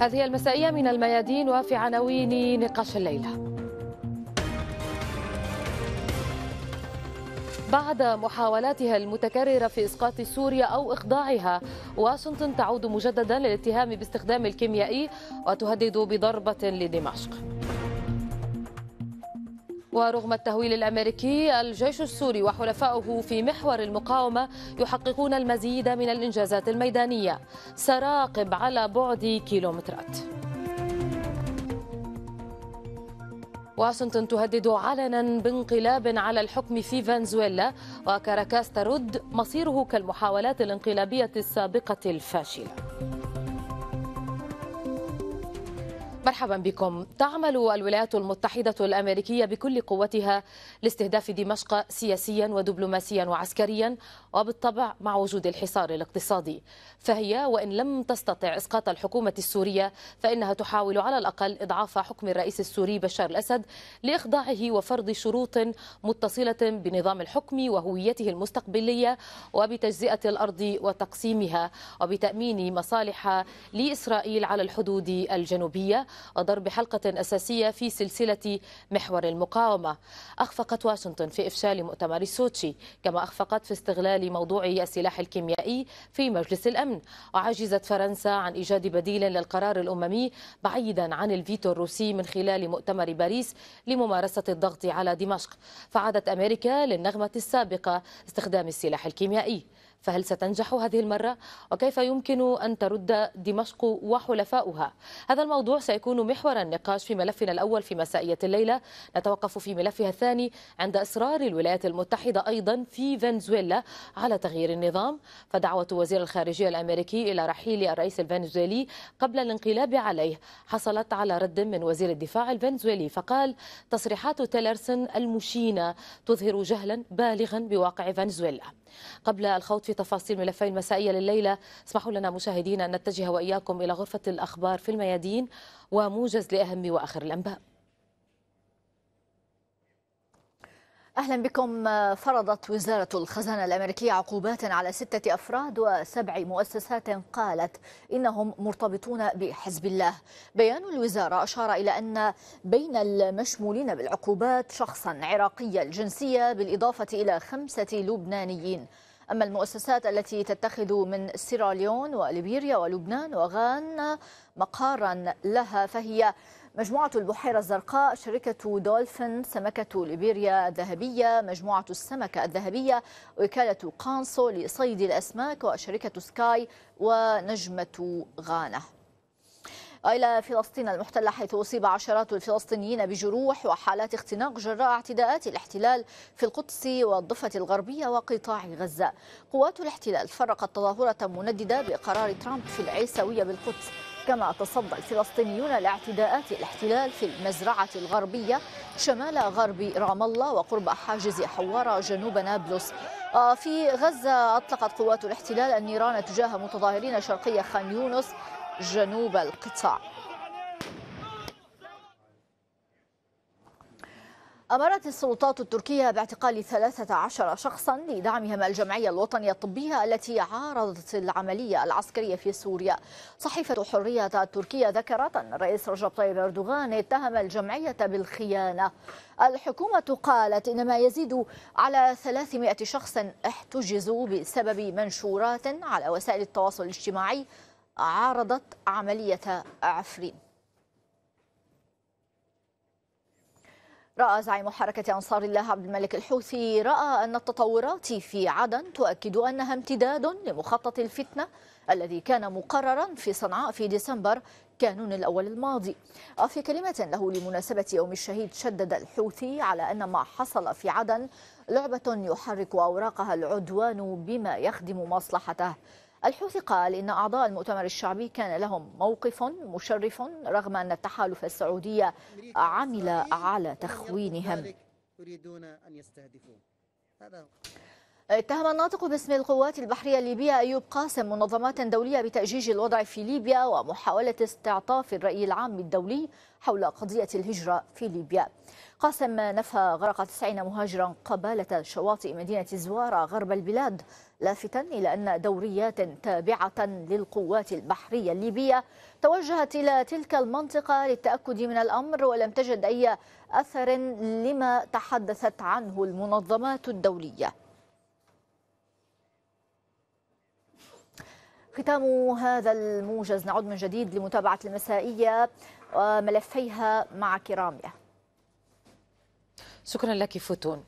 هذه المسائية من الميادين وفي عناوين نقاش الليلة بعد محاولاتها المتكررة في إسقاط سوريا أو إخضاعها واشنطن تعود مجددا للاتهام باستخدام الكيميائي وتهدد بضربة لدمشق ورغم التهويل الامريكي الجيش السوري وحلفائه في محور المقاومه يحققون المزيد من الانجازات الميدانيه سراقب على بعد كيلومترات واشنطن تهدد علنا بانقلاب على الحكم في فنزويلا وكاراكاس ترد مصيره كالمحاولات الانقلابيه السابقه الفاشله مرحبا بكم تعمل الولايات المتحدة الأمريكية بكل قوتها لاستهداف دمشق سياسيا ودبلوماسيا وعسكريا وبالطبع مع وجود الحصار الاقتصادي فهي وإن لم تستطع إسقاط الحكومة السورية فإنها تحاول على الأقل إضعاف حكم الرئيس السوري بشار الأسد لإخضاعه وفرض شروط متصلة بنظام الحكم وهويته المستقبلية وبتجزئة الأرض وتقسيمها وبتأمين مصالح لإسرائيل على الحدود الجنوبية وضرب حلقة أساسية في سلسلة محور المقاومة أخفقت واشنطن في إفشال مؤتمر سوتشي كما أخفقت في استغلال موضوع السلاح الكيميائي في مجلس الأمن وعجزت فرنسا عن إيجاد بديل للقرار الأممي بعيدا عن الفيتو الروسي من خلال مؤتمر باريس لممارسة الضغط على دمشق فعادت أمريكا للنغمة السابقة استخدام السلاح الكيميائي فهل ستنجح هذه المرة وكيف يمكن أن ترد دمشق وحلفاؤها هذا الموضوع سيكون محور النقاش في ملفنا الأول في مسائية الليلة نتوقف في ملفها الثاني عند إصرار الولايات المتحدة أيضا في فنزويلا على تغيير النظام فدعوة وزير الخارجية الأمريكي إلى رحيل الرئيس الفنزويلي قبل الانقلاب عليه حصلت على رد من وزير الدفاع الفنزويلي فقال تصريحات تيلرسون المشينة تظهر جهلا بالغا بواقع فنزويلا قبل الخوض في تفاصيل ملفي المسائية لليلة اسمحوا لنا مشاهدينا أن نتجه وإياكم إلى غرفة الأخبار في الميادين وموجز لأهم وآخر الأنباء أهلا بكم آه، فرضت وزارة الخزانة الأمريكية عقوبات على ستة أفراد وسبع مؤسسات قالت إنهم مرتبطون بحزب الله بيان الوزارة أشار إلى أن بين المشمولين بالعقوبات شخصا عراقي الجنسية بالإضافة إلى خمسة لبنانيين أما المؤسسات التي تتخذ من سيراليون وليبيريا ولبنان وغانا مقارا لها فهي مجموعة البحيرة الزرقاء شركة دولفين سمكة ليبيريا الذهبية مجموعة السمكة الذهبية وكالة قانصو لصيد الأسماك وشركة سكاي ونجمة غانا إلى فلسطين المحتلة حيث أصيب عشرات الفلسطينيين بجروح وحالات اختناق جراء اعتداءات الاحتلال في القدس والضفة الغربية وقطاع غزة قوات الاحتلال فرقت تظاهرة منددة بقرار ترامب في العيسوية بالقدس كما تصدى الفلسطينيون لاعتداءات الاحتلال في المزرعة الغربية شمال غرب رام الله وقرب حاجز حوارة جنوب نابلس آه، في غزة أطلقت قوات الاحتلال النيران تجاه متظاهرين شرقي خان يونس جنوب القطاع أمرت السلطات التركية باعتقال 13 شخصا لدعمهم الجمعية الوطنية الطبية التي عارضت العملية العسكرية في سوريا صحيفة حرية التركية ذكرت أن الرئيس رجب طيب أردوغان اتهم الجمعية بالخيانة الحكومة قالت إن ما يزيد على 300 شخص احتجزوا بسبب منشورات على وسائل التواصل الاجتماعي عارضت عملية عفرين رأى زعيم حركة أنصار الله عبد الملك الحوثي رأى أن التطورات في عدن تؤكد أنها امتداد لمخطط الفتنة الذي كان مقررا في صنعاء في ديسمبر كانون الأول الماضي وفي كلمة له لمناسبة يوم الشهيد شدد الحوثي على أن ما حصل في عدن لعبة يحرك أوراقها العدوان بما يخدم مصلحته الحوثي قال إن أعضاء المؤتمر الشعبي كان لهم موقف مشرف رغم أن التحالف السعودي عمل على تخوينهم يريدون أن اتهم الناطق باسم القوات البحرية الليبية أيوب قاسم منظمات دولية بتأجيج الوضع في ليبيا ومحاولة استعطاف الرأي العام الدولي حول قضية الهجرة في ليبيا قاسم نفى غرق 90 مهاجرا قبالة شواطئ مدينة زوارة غرب البلاد لافتا إلى أن دوريات تابعة للقوات البحرية الليبية توجهت إلى تلك المنطقة للتأكد من الأمر ولم تجد أي أثر لما تحدثت عنه المنظمات الدولية ختام هذا الموجز نعود من جديد لمتابعة المسائية وملفيها مع كرامية شكرا لك فوتون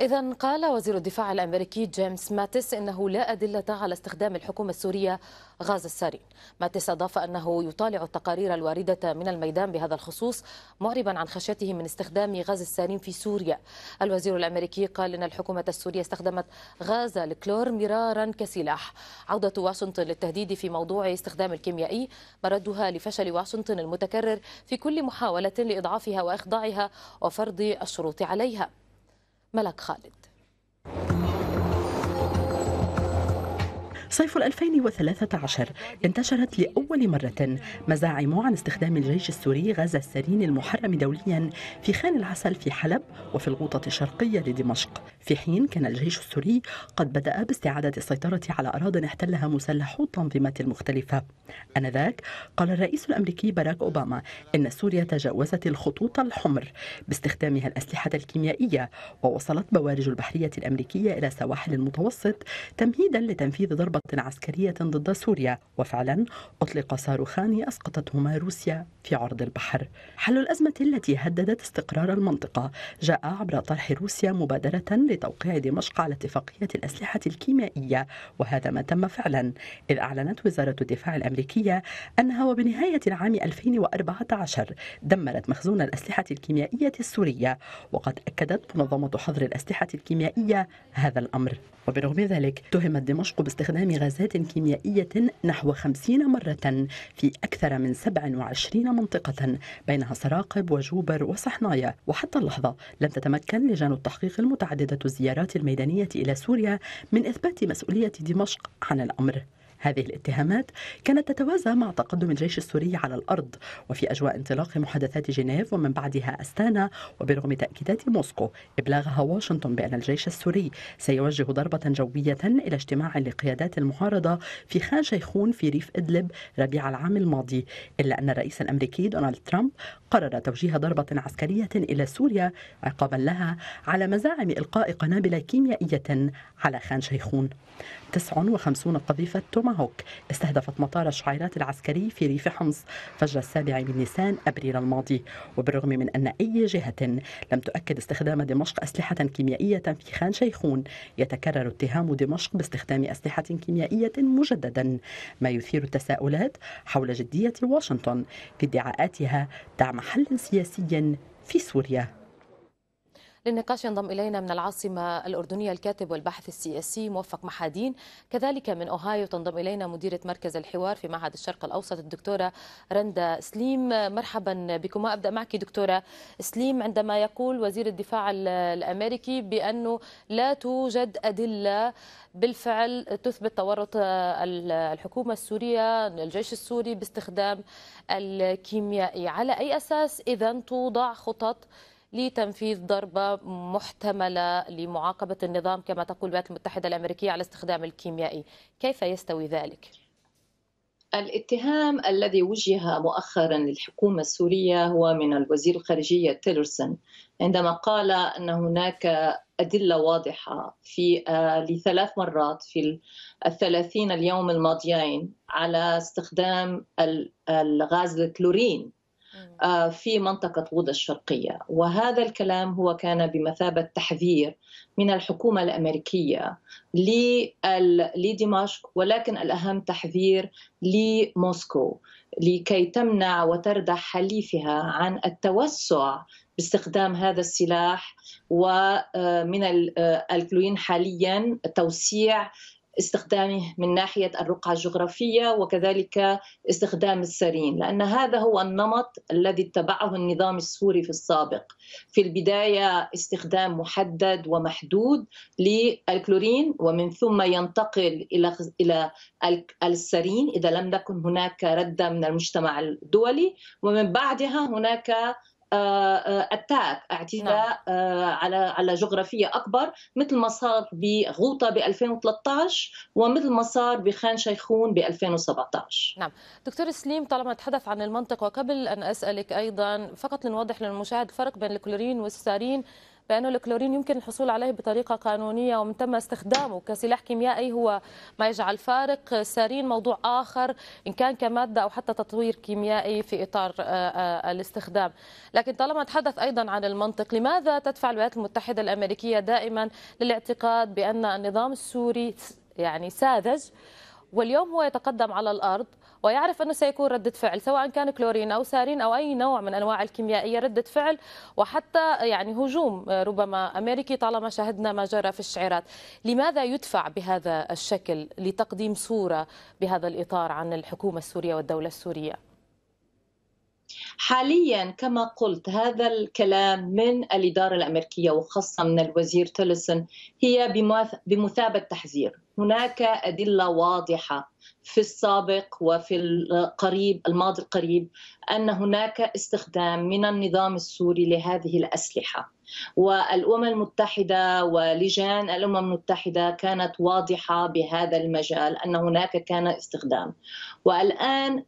إذا قال وزير الدفاع الأمريكي جيمس ماتس أنه لا أدلة على استخدام الحكومة السورية غاز السارين ماتس أضاف أنه يطالع التقارير الواردة من الميدان بهذا الخصوص معربا عن خشيته من استخدام غاز السارين في سوريا الوزير الأمريكي قال أن الحكومة السورية استخدمت غاز الكلور مرارا كسلاح عودة واشنطن للتهديد في موضوع استخدام الكيميائي مردها لفشل واشنطن المتكرر في كل محاولة لإضعافها وإخضاعها وفرض الشروط عليها ملك خالد صيف 2013 انتشرت لأول مرة مزاعم عن استخدام الجيش السوري غاز السرين المحرم دوليا في خان العسل في حلب وفي الغوطة الشرقية لدمشق في حين كان الجيش السوري قد بدأ باستعادة السيطرة على أراضٍ احتلها مسلحو التنظيمات المختلفة آنذاك قال الرئيس الأمريكي باراك أوباما إن سوريا تجاوزت الخطوط الحمر باستخدامها الأسلحة الكيميائية ووصلت بوارج البحرية الأمريكية إلى سواحل المتوسط تمهيدا لتنفيذ ضربة ضربات عسكرية ضد سوريا وفعلا أطلق صاروخان أسقطتهما روسيا في عرض البحر حل الأزمة التي هددت استقرار المنطقة جاء عبر طرح روسيا مبادرة لتوقيع دمشق على اتفاقية الأسلحة الكيميائية وهذا ما تم فعلا إذ أعلنت وزارة الدفاع الأمريكية أنها وبنهاية العام 2014 دمرت مخزون الأسلحة الكيميائية السورية وقد أكدت منظمة حظر الأسلحة الكيميائية هذا الأمر وبرغم ذلك تهمت دمشق باستخدام استخدام غازات كيميائية نحو 50 مرة في أكثر من 27 منطقة بينها سراقب وجوبر وصحنايا وحتى اللحظة لم تتمكن لجان التحقيق المتعددة الزيارات الميدانية إلى سوريا من إثبات مسؤولية دمشق عن الأمر هذه الاتهامات كانت تتوازى مع تقدم الجيش السوري على الأرض وفي أجواء انطلاق محادثات جنيف ومن بعدها أستانا وبرغم تأكيدات موسكو إبلاغها واشنطن بأن الجيش السوري سيوجه ضربة جوية إلى اجتماع لقيادات المعارضة في خان شيخون في ريف إدلب ربيع العام الماضي إلا أن الرئيس الأمريكي دونالد ترامب قرر توجيه ضربة عسكرية إلى سوريا عقابا لها على مزاعم إلقاء قنابل كيميائية على خان شيخون 59 قذيفة توماهوك استهدفت مطار الشعيرات العسكري في ريف حمص فجر السابع من نيسان أبريل الماضي وبالرغم من أن أي جهة لم تؤكد استخدام دمشق أسلحة كيميائية في خان شيخون يتكرر اتهام دمشق باستخدام أسلحة كيميائية مجددا ما يثير التساؤلات حول جدية واشنطن في ادعاءاتها دعم حل سياسي في سوريا للنقاش ينضم إلينا من العاصمة الأردنية الكاتب والباحث السياسي موفق محادين كذلك من أوهايو تنضم إلينا مديرة مركز الحوار في معهد الشرق الأوسط الدكتورة رندا سليم مرحبا بكما أبدأ معك دكتورة سليم عندما يقول وزير الدفاع الأمريكي بأنه لا توجد أدلة بالفعل تثبت تورط الحكومة السورية الجيش السوري باستخدام الكيميائي على أي أساس إذا توضع خطط لتنفيذ ضربة محتملة لمعاقبة النظام كما تقول الولايات المتحدة الأمريكية على استخدام الكيميائي كيف يستوي ذلك؟ الاتهام الذي وجه مؤخرا للحكومة السورية هو من الوزير الخارجية تيلرسون عندما قال أن هناك أدلة واضحة في آه، لثلاث مرات في الثلاثين اليوم الماضيين على استخدام الغاز الكلورين آه، في منطقة غودا الشرقية وهذا الكلام هو كان بمثابة تحذير من الحكومة الأمريكية لدمشق ولكن الأهم تحذير لموسكو لكي تمنع وتردع حليفها عن التوسع باستخدام هذا السلاح ومن آه، آه، الكلوين حاليا توسيع استخدامه من ناحية الرقعة الجغرافية وكذلك استخدام السرين لأن هذا هو النمط الذي اتبعه النظام السوري في السابق في البداية استخدام محدد ومحدود للكلورين ومن ثم ينتقل إلى إلى السرين إذا لم نكن هناك ردة من المجتمع الدولي ومن بعدها هناك اتاك آه، آه، اعتداء نعم. آه، على على جغرافيه اكبر مثل ما صار بغوطه ب 2013 ومثل ما صار بخان شيخون ب 2017 نعم دكتور سليم طالما تحدث عن المنطقه وقبل ان اسالك ايضا فقط لنوضح للمشاهد الفرق بين الكلورين والسارين بأن الكلورين يمكن الحصول عليه بطريقة قانونية ومن ثم استخدامه كسلاح كيميائي هو ما يجعل فارق سارين موضوع آخر إن كان كمادة أو حتى تطوير كيميائي في إطار آه، آه، الاستخدام لكن طالما تحدث أيضا عن المنطق لماذا تدفع الولايات المتحدة الأمريكية دائما للاعتقاد بأن النظام السوري يعني ساذج واليوم هو يتقدم على الأرض ويعرف أنه سيكون ردة فعل سواء كان كلورين أو سارين أو أي نوع من أنواع الكيميائية ردة فعل وحتى يعني هجوم ربما أمريكي طالما شاهدنا ما جرى في الشعيرات لماذا يدفع بهذا الشكل لتقديم صورة بهذا الإطار عن الحكومة السورية والدولة السورية حاليا كما قلت هذا الكلام من الإدارة الأمريكية وخاصة من الوزير تيلسون هي بمثابة تحذير هناك أدلة واضحة في السابق وفي القريب الماضي القريب أن هناك استخدام من النظام السوري لهذه الأسلحة والأمم المتحدة ولجان الأمم المتحدة كانت واضحة بهذا المجال أن هناك كان استخدام والآن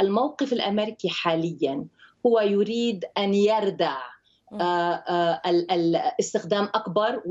الموقف الأمريكي حاليا هو يريد أن يردع آه، آه، الاستخدام أكبر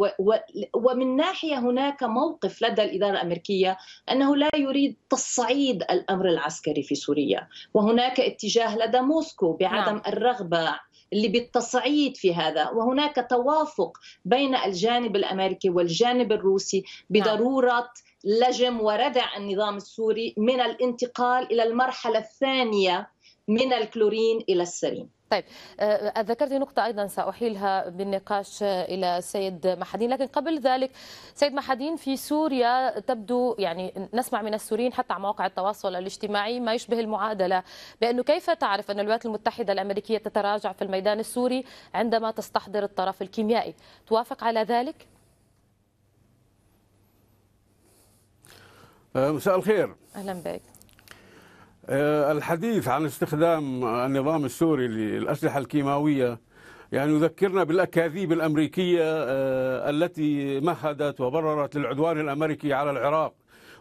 ومن ناحية هناك موقف لدى الإدارة الأمريكية أنه لا يريد تصعيد الأمر العسكري في سوريا وهناك اتجاه لدى موسكو بعدم نعم. الرغبة اللي بالتصعيد في هذا وهناك توافق بين الجانب الامريكي والجانب الروسي بضروره لجم وردع النظام السوري من الانتقال الى المرحله الثانيه من الكلورين الى السرين طيب آه، ذكرت نقطة أيضا سأحيلها بالنقاش آه، إلى سيد محدين لكن قبل ذلك سيد محدين في سوريا تبدو يعني نسمع من السوريين حتى على مواقع التواصل الاجتماعي ما يشبه المعادلة بأنه كيف تعرف أن الولايات المتحدة الأمريكية تتراجع في الميدان السوري عندما تستحضر الطرف الكيميائي توافق على ذلك؟ آه، مساء الخير أهلا بك آه، الحديث عن استخدام النظام السوري للأسلحة الكيماوية يعني يذكرنا بالأكاذيب الأمريكية آه، التي مهدت وبررت للعدوان الأمريكي على العراق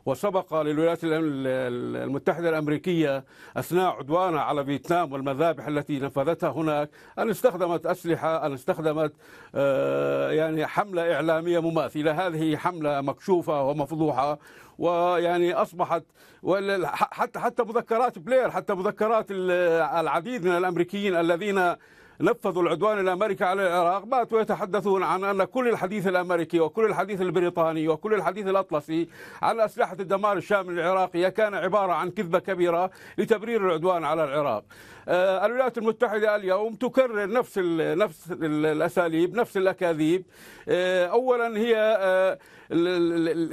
وسبق للولايات المتحدة الأمريكية أثناء عدوانها على فيتنام والمذابح التي نفذتها هناك أن استخدمت أسلحة أن استخدمت آه، يعني حملة إعلامية مماثلة هذه حملة مكشوفة ومفضوحة ويعني اصبحت حتى حتى مذكرات بلير حتى مذكرات العديد من الامريكيين الذين نفذوا العدوان الامريكي على العراق باتوا يتحدثون عن ان كل الحديث الامريكي وكل الحديث البريطاني وكل الحديث الاطلسي عن اسلحه الدمار الشامل العراقيه كان عباره عن كذبه كبيره لتبرير العدوان على العراق. آه، الولايات المتحدة اليوم تكرر نفس نفس الأساليب نفس الأكاذيب آه، أولا هي آه،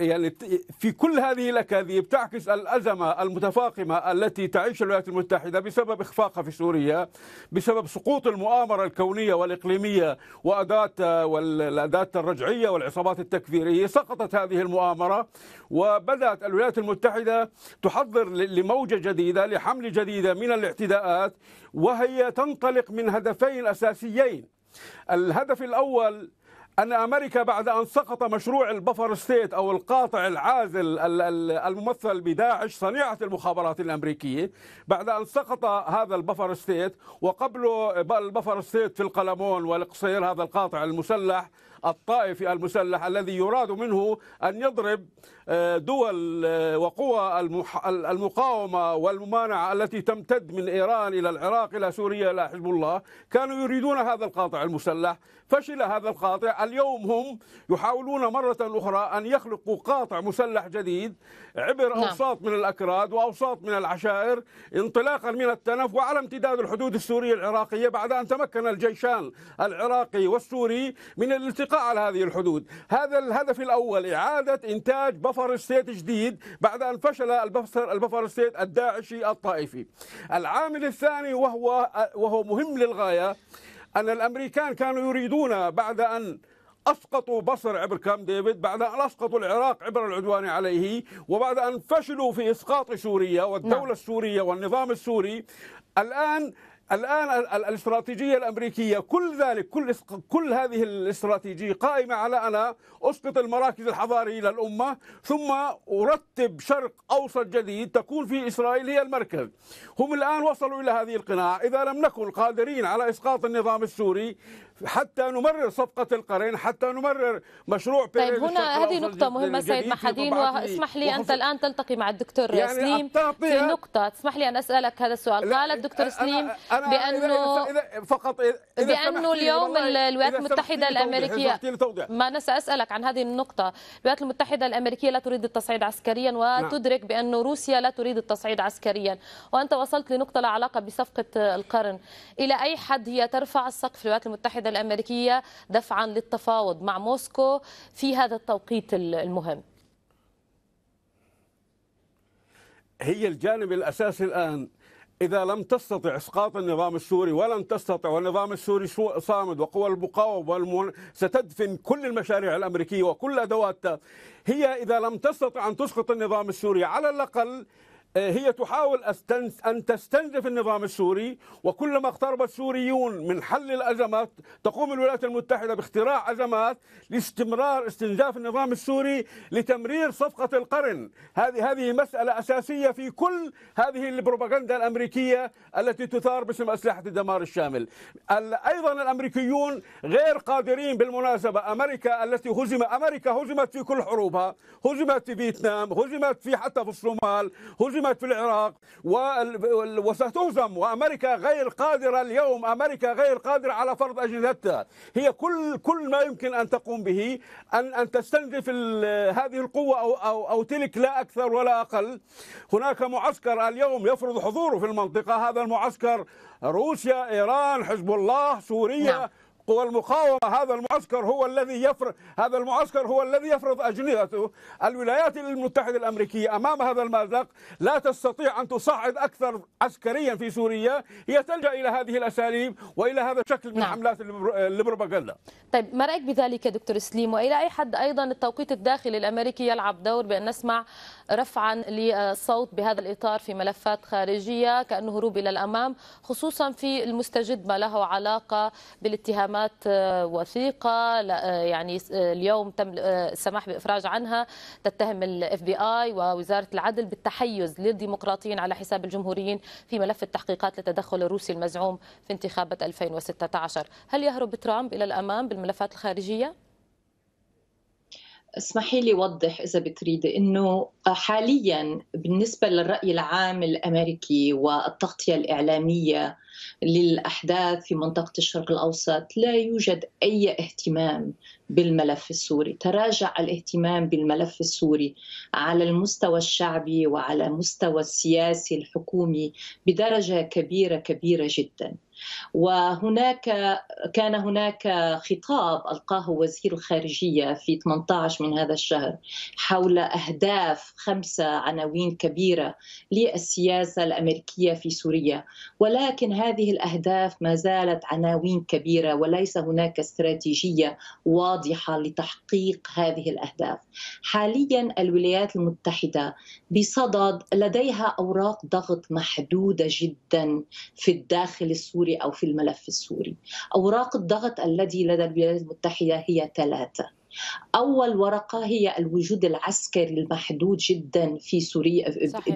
يعني في كل هذه الأكاذيب تعكس الأزمة المتفاقمة التي تعيش الولايات المتحدة بسبب إخفاقها في سوريا بسبب سقوط المؤامرة الكونية والإقليمية وأداة والأداة الرجعية والعصابات التكفيرية سقطت هذه المؤامرة وبدأت الولايات المتحدة تحضر لموجة جديدة لحملة جديدة من الاعتداءات وهي تنطلق من هدفين أساسيين الهدف الأول أن أمريكا بعد أن سقط مشروع البفر ستيت أو القاطع العازل الممثل بداعش صنيعة المخابرات الأمريكية بعد أن سقط هذا البفر ستيت وقبله البفر ستيت في القلمون والقصير هذا القاطع المسلح الطائفي المسلح الذي يراد منه أن يضرب آه، دول آه، وقوى المقاومة والممانعة التي تمتد من إيران إلى العراق إلى سوريا إلى حزب الله كانوا يريدون هذا القاطع المسلح فشل هذا القاطع اليوم هم يحاولون مرة أخرى أن يخلقوا قاطع مسلح جديد عبر نعم. أوساط من الأكراد وأوساط من العشائر انطلاقا من التنف وعلى امتداد الحدود السورية العراقية بعد أن تمكن الجيشان العراقي والسوري من الالتقاء البقاء على هذه الحدود هذا الهدف الأول إعادة إنتاج بفر ستيت جديد بعد أن فشل البفر ستيت الداعشي الطائفي العامل الثاني وهو, وهو مهم للغاية أن الأمريكان كانوا يريدون بعد أن اسقطوا بصر عبر كام ديفيد بعد ان اسقطوا العراق عبر العدوان عليه وبعد ان فشلوا في اسقاط سوريا والدوله نعم. السوريه والنظام السوري الان الآن الاستراتيجية الأمريكية كل ذلك كل كل هذه الاستراتيجية قائمة على أنا أسقط المراكز الحضارية للأمة ثم أرتب شرق أوسط جديد تكون في إسرائيل هي المركز هم الآن وصلوا إلى هذه القناعة إذا لم نكن قادرين على إسقاط النظام السوري حتى نمرر صفقة القرن حتى نمرر مشروع طيب هنا هذه نقطة مهمة سيد محدين واسمح لي أنت الآن تلتقي مع الدكتور يعني سليم في نقطة اسمح لي أن أسألك هذا السؤال قال الدكتور سليم أنا بأنه إذا إذا فقط إذا بأنه اليوم الولايات المتحدة الأمريكية ما أنا سأسألك عن هذه النقطة الولايات المتحدة الأمريكية لا تريد التصعيد عسكريا نعم. وتدرك بأن روسيا لا تريد التصعيد عسكريا وأنت وصلت لنقطة لا علاقة بصفقة القرن إلى أي حد هي ترفع السقف الولايات المتحدة الأمريكية دفعا للتفاوض مع موسكو في هذا التوقيت المهم هي الجانب الأساسي الآن إذا لم تستطع إسقاط النظام السوري ولن تستطع والنظام السوري صامد وقوى المقاومة والمون... ستدفن كل المشاريع الأمريكية وكل أدواتها هي إذا لم تستطع أن تسقط النظام السوري على الأقل آه، هي تحاول أن تستنزف النظام السوري وكلما اقترب السوريون من حل الأزمات تقوم الولايات المتحدة باختراع أزمات لاستمرار استنزاف النظام السوري لتمرير صفقة القرن هذه هذه مسألة أساسية في كل هذه البروباغندا الأمريكية التي تثار باسم أسلحة الدمار الشامل أيضا الأمريكيون غير قادرين بالمناسبة أمريكا التي هزم أمريكا هزمت في كل حروبها هزمت في فيتنام هزمت في حتى في الصومال هزمت هجمت في العراق وستهزم وامريكا غير قادره اليوم امريكا غير قادره على فرض اجهزتها هي كل كل ما يمكن ان تقوم به ان ان تستنزف هذه القوه او او او تلك لا اكثر ولا اقل هناك معسكر اليوم يفرض حضوره في المنطقه هذا المعسكر روسيا ايران حزب الله سوريا نعم. قوى المقاومه هذا المعسكر هو الذي يفرض هذا المعسكر هو الذي يفرض أجنحته الولايات المتحدة الأمريكية أمام هذا المأزق لا تستطيع أن تصعد أكثر عسكريا في سوريا هي تلجأ إلى هذه الأساليب وإلى هذا الشكل من نعم. حملات البروباغندا طيب ما رأيك بذلك دكتور سليم وإلى أي حد أيضا التوقيت الداخلي الأمريكي يلعب دور بأن نسمع رفعا للصوت بهذا الإطار في ملفات خارجية كأنه هروب إلى الأمام خصوصا في المستجد ما له علاقة بالاتهامات آه، وثيقة آه، يعني آه، اليوم تم السماح بإفراج عنها تتهم الاف بي اي ووزارة العدل بالتحيز للديمقراطيين على حساب الجمهوريين في ملف التحقيقات للتدخل الروسي المزعوم في انتخابات 2016 هل يهرب ترامب إلى الأمام بالملفات الخارجية؟ اسمحي لي اوضح اذا بتريدي انه حاليا بالنسبه للراي العام الامريكي والتغطيه الاعلاميه للاحداث في منطقه الشرق الاوسط لا يوجد اي اهتمام بالملف السوري، تراجع الاهتمام بالملف السوري على المستوى الشعبي وعلى المستوى السياسي الحكومي بدرجه كبيره كبيره جدا. وهناك كان هناك خطاب ألقاه وزير الخارجية في 18 من هذا الشهر حول أهداف خمسة عناوين كبيرة للسياسة الأمريكية في سوريا ولكن هذه الأهداف ما زالت عناوين كبيرة وليس هناك استراتيجية واضحة لتحقيق هذه الأهداف حاليا الولايات المتحدة بصدد لديها أوراق ضغط محدودة جدا في الداخل السوري السوري أو في الملف السوري أوراق الضغط الذي لدى الولايات المتحدة هي ثلاثة أول ورقة هي الوجود العسكري المحدود جدا في سوريا صحيح.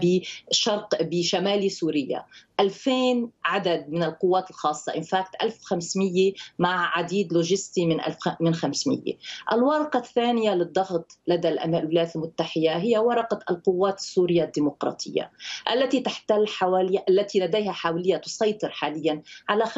بشرق بشمال سوريا 2000 عدد من القوات الخاصة إن فاكت 1500 مع عديد لوجستي من من 500 الورقة الثانية للضغط لدى الولايات المتحدة هي ورقة القوات السورية الديمقراطية التي تحتل حوالي التي لديها حاولية تسيطر حاليا على 25%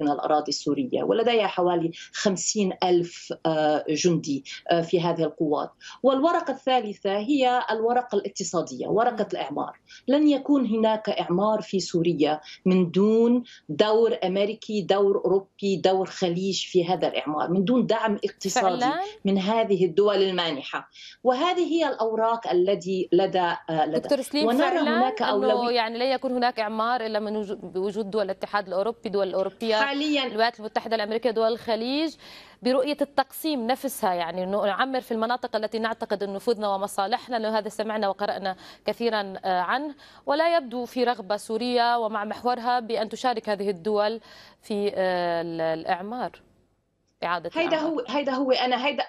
من الأراضي السورية ولديها حوالي 50 ألف آه جندي آه، في هذه القوات والورقة الثالثة هي الورقة الاقتصادية ورقة الإعمار لن يكون هناك إعمار في سوريا من دون دور أمريكي دور أوروبي دور خليج في هذا الإعمار من دون دعم اقتصادي فعلا؟ من هذه الدول المانحة وهذه هي الأوراق التي لدى آه، لدى دكتور سليم ونرى هناك أولوية يعني لا يكون هناك إعمار إلا من بوجود دول الاتحاد الأوروبي دول الأوروبية حاليا الولايات المتحدة الأمريكية دول الخليج برؤيه التقسيم نفسها يعني انه نعمر في المناطق التي نعتقد ان نفوذنا ومصالحنا لأنه هذا سمعنا وقرانا كثيرا آه، عنه ولا يبدو في رغبه سوريه ومع محورها بان تشارك هذه الدول في آه، الاعمار اعاده هيدا هو هيدا هو انا هيدا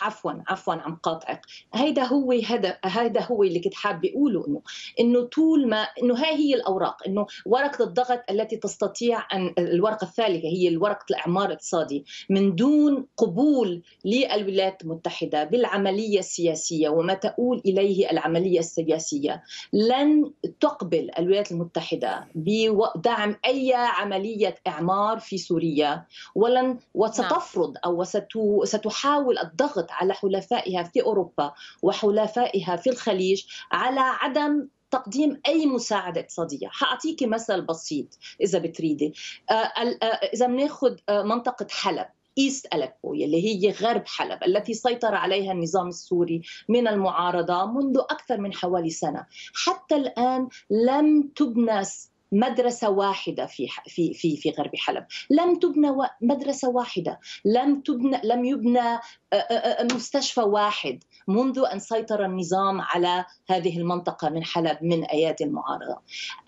عفوا عفوا عم قاطعك هيدا هو هذا هيدا هو اللي كنت حابه اقوله انه انه طول ما انه هاي هي الاوراق انه ورقه الضغط التي تستطيع ان الورقه الثالثه هي ورقه الاعمار الاقتصادي من دون قبول للولايات المتحده بالعمليه السياسيه وما تؤول اليه العمليه السياسيه لن تقبل الولايات المتحده بدعم اي عمليه اعمار في سوريا ولن نعم. وستفرض او ستحاول الضغط الضغط على حلفائها في اوروبا وحلفائها في الخليج على عدم تقديم اي مساعده اقتصاديه حاعطيكي مثل بسيط اذا بتريدي آه، آه، اذا بناخذ آه، منطقه حلب ايست أليبو يلي هي غرب حلب التي سيطر عليها النظام السوري من المعارضة منذ أكثر من حوالي سنة حتى الآن لم تبنى مدرسه واحده في في في في غرب حلب، لم تبنى مدرسه واحده، لم تبنى لم يبنى مستشفى واحد، منذ أن سيطر النظام على هذه المنطقة من حلب من آيات المعارضة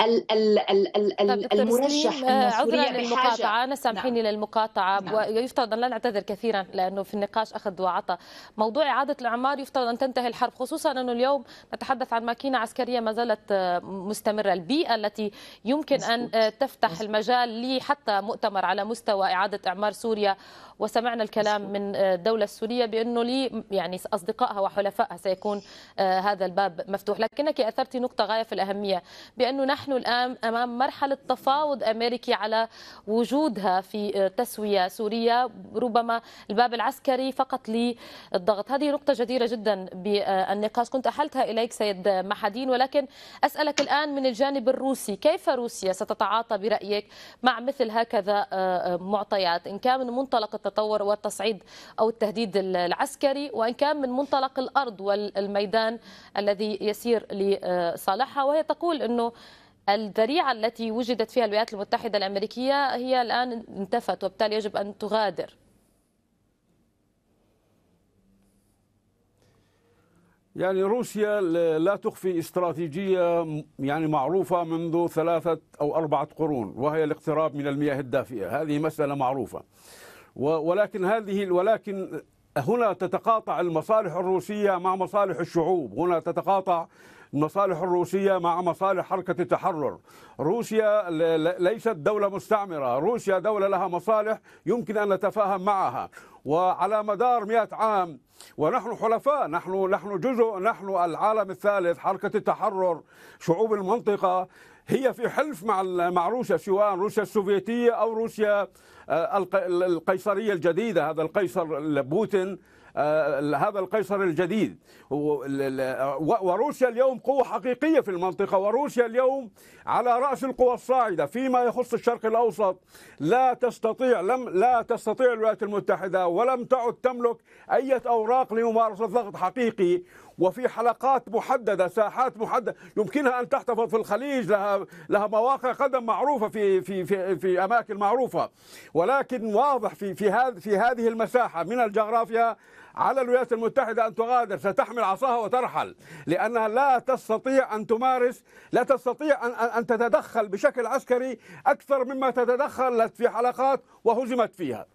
ال ال ال ال ال طيب المرشح آه، عذرا للمقاطعة أنا نعم. سامحيني نعم. للمقاطعة نعم. ويفترض أن لا نعتذر كثيرا لأنه في النقاش أخذ وعطى موضوع إعادة الأعمار يفترض أن تنتهي الحرب خصوصا أنه اليوم نتحدث عن ماكينة عسكرية ما زالت آه، مستمرة البيئة التي يمكن مزبوط. أن آه، تفتح مزبوط. المجال لحتى مؤتمر على مستوى إعادة إعمار سوريا وسمعنا الكلام مزبوط. من الدولة السورية بأنه لي يعني أصدقائها وحلفائها سيكون آه، هذا الباب مفتوح لكنك أثرت نقطة غاية في الأهمية بأنه نحن الآن أمام مرحلة تفاوض أمريكي على وجودها في آه، تسوية سورية ربما الباب العسكري فقط للضغط هذه نقطة جديرة جدا بالنقاش كنت أحلتها إليك سيد محادين ولكن أسألك الآن من الجانب الروسي كيف روسيا ستتعاطى برأيك مع مثل هكذا آه، معطيات إن كان من منطلق التطور والتصعيد أو التهديد العسكري وإن كان من منطلق أنفاق الأرض والميدان الذي يسير لصالحها وهي تقول أنه الذريعة التي وجدت فيها الولايات المتحدة الأمريكية هي الآن انتفت وبالتالي يجب أن تغادر يعني روسيا لا تخفي استراتيجية يعني معروفة منذ ثلاثة أو أربعة قرون وهي الاقتراب من المياه الدافئة هذه مسألة معروفة ولكن هذه ولكن هنا تتقاطع المصالح الروسية مع مصالح الشعوب هنا تتقاطع المصالح الروسية مع مصالح حركة التحرر روسيا ليست دولة مستعمرة روسيا دولة لها مصالح يمكن أن نتفاهم معها وعلى مدار مئة عام ونحن حلفاء نحن نحن جزء نحن العالم الثالث حركة التحرر شعوب المنطقة هي في حلف مع مع روسيا سواء روسيا السوفيتية أو روسيا آه، القيصرية الجديدة هذا القيصر بوتين آه، هذا القيصر الجديد وروسيا اليوم قوة حقيقية في المنطقة وروسيا اليوم على رأس القوى الصاعدة فيما يخص الشرق الأوسط لا تستطيع لم لا تستطيع الولايات المتحدة ولم تعد تملك أي أوراق لممارسة ضغط حقيقي وفي حلقات محدده ساحات محدده يمكنها ان تحتفظ في الخليج لها لها مواقع قدم معروفه في في في, في اماكن معروفه ولكن واضح في في هذه في هذه المساحه من الجغرافيا على الولايات المتحدة أن تغادر ستحمل عصاها وترحل لأنها لا تستطيع أن تمارس لا تستطيع أن, أن تتدخل بشكل عسكري أكثر مما تتدخلت في حلقات وهزمت فيها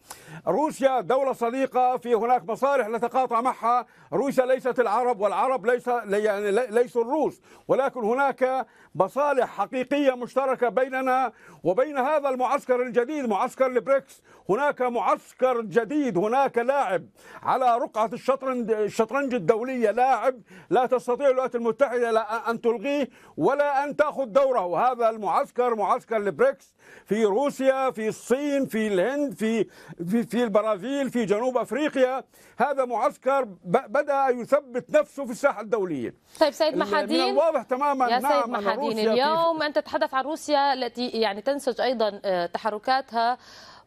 روسيا دولة صديقة في هناك مصالح نتقاطع معها روسيا ليست العرب والعرب ليس يعني ليسوا الروس ولكن هناك مصالح حقيقية مشتركة بيننا وبين هذا المعسكر الجديد معسكر البريكس هناك معسكر جديد هناك لاعب على ركن قوقعة الشطرنج الشطرنج الدولية لاعب لا تستطيع الولايات المتحدة لا أن تلغيه ولا أن تأخذ دوره هذا المعسكر معسكر البريكس في روسيا في الصين في الهند في في, في البرازيل في جنوب أفريقيا هذا معسكر بدأ يثبت نفسه في الساحة الدولية طيب سيد محادين واضح تماما يا نعم سيد محادين اليوم أنت تتحدث عن روسيا التي يعني تنسج أيضا آه، تحركاتها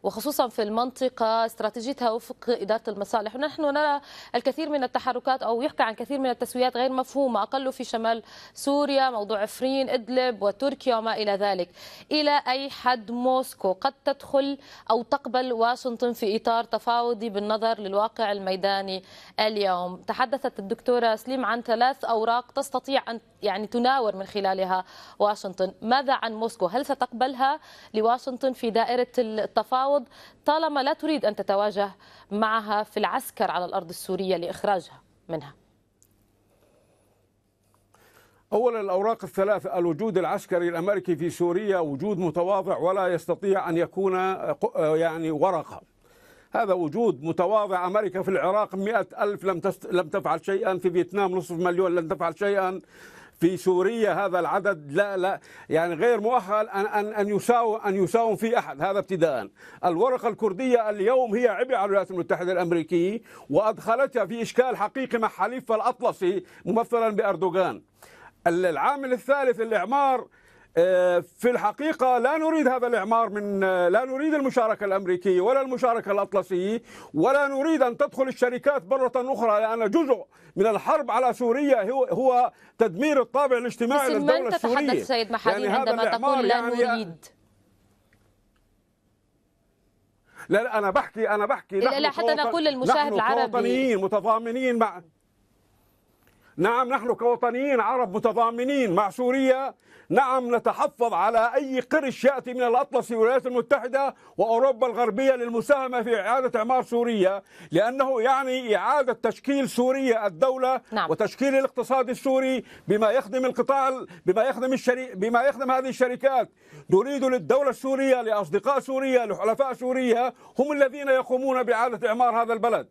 وخصوصا في المنطقة استراتيجيتها وفق إدارة المصالح ونحن نرى الكثير من التحركات أو يحكى عن كثير من التسويات غير مفهومة أقل في شمال سوريا موضوع عفرين إدلب وتركيا وما إلى ذلك إلى أي حد موسكو قد تدخل أو تقبل واشنطن في إطار تفاوضي بالنظر للواقع الميداني اليوم تحدثت الدكتورة سليم عن ثلاث أوراق تستطيع أن يعني تناور من خلالها واشنطن ماذا عن موسكو هل ستقبلها لواشنطن في دائرة التفاوض تفاوض طالما لا تريد أن تتواجه معها في العسكر على الأرض السورية لإخراجها منها أولا الأوراق الثلاثة الوجود العسكري الأمريكي في سوريا وجود متواضع ولا يستطيع أن يكون آه، يعني ورقة هذا وجود متواضع أمريكا في العراق مئة ألف لم, لم تفعل شيئا في فيتنام نصف مليون لم تفعل شيئا في سوريا هذا العدد لا لا يعني غير مؤهل ان ان ان يساوم ان يساوم فيه احد هذا ابتداء. الورقه الكرديه اليوم هي عبء على الولايات المتحده الامريكيه وادخلتها في اشكال حقيقي مع حليفها الاطلسي ممثلا باردوغان. العامل الثالث الاعمار آه، في الحقيقة لا نريد هذا الإعمار من آه، لا نريد المشاركة الأمريكية ولا المشاركة الأطلسية ولا نريد أن تدخل الشركات مرة أخرى لأن جزء من الحرب على سوريا هو هو تدمير الطابع الاجتماعي للدولة السورية من تتحدث سيد محلي يعني عندما تقول لا يعني نريد لا, لا أنا بحكي أنا بحكي لا, لا حتى نقول للمشاهد العربي نحن متضامنين مع نعم نحن كوطنيين عرب متضامنين مع سوريا نعم نتحفظ على أي قرش يأتي من الأطلس والولايات الولايات المتحدة وأوروبا الغربية للمساهمة في إعادة إعمار سوريا لأنه يعني إعادة تشكيل سوريا الدولة نعم. وتشكيل الاقتصاد السوري بما يخدم القطاع بما يخدم الشري... بما يخدم هذه الشركات نريد للدولة السورية لأصدقاء سوريا لحلفاء سوريا هم الذين يقومون بإعادة إعمار هذا البلد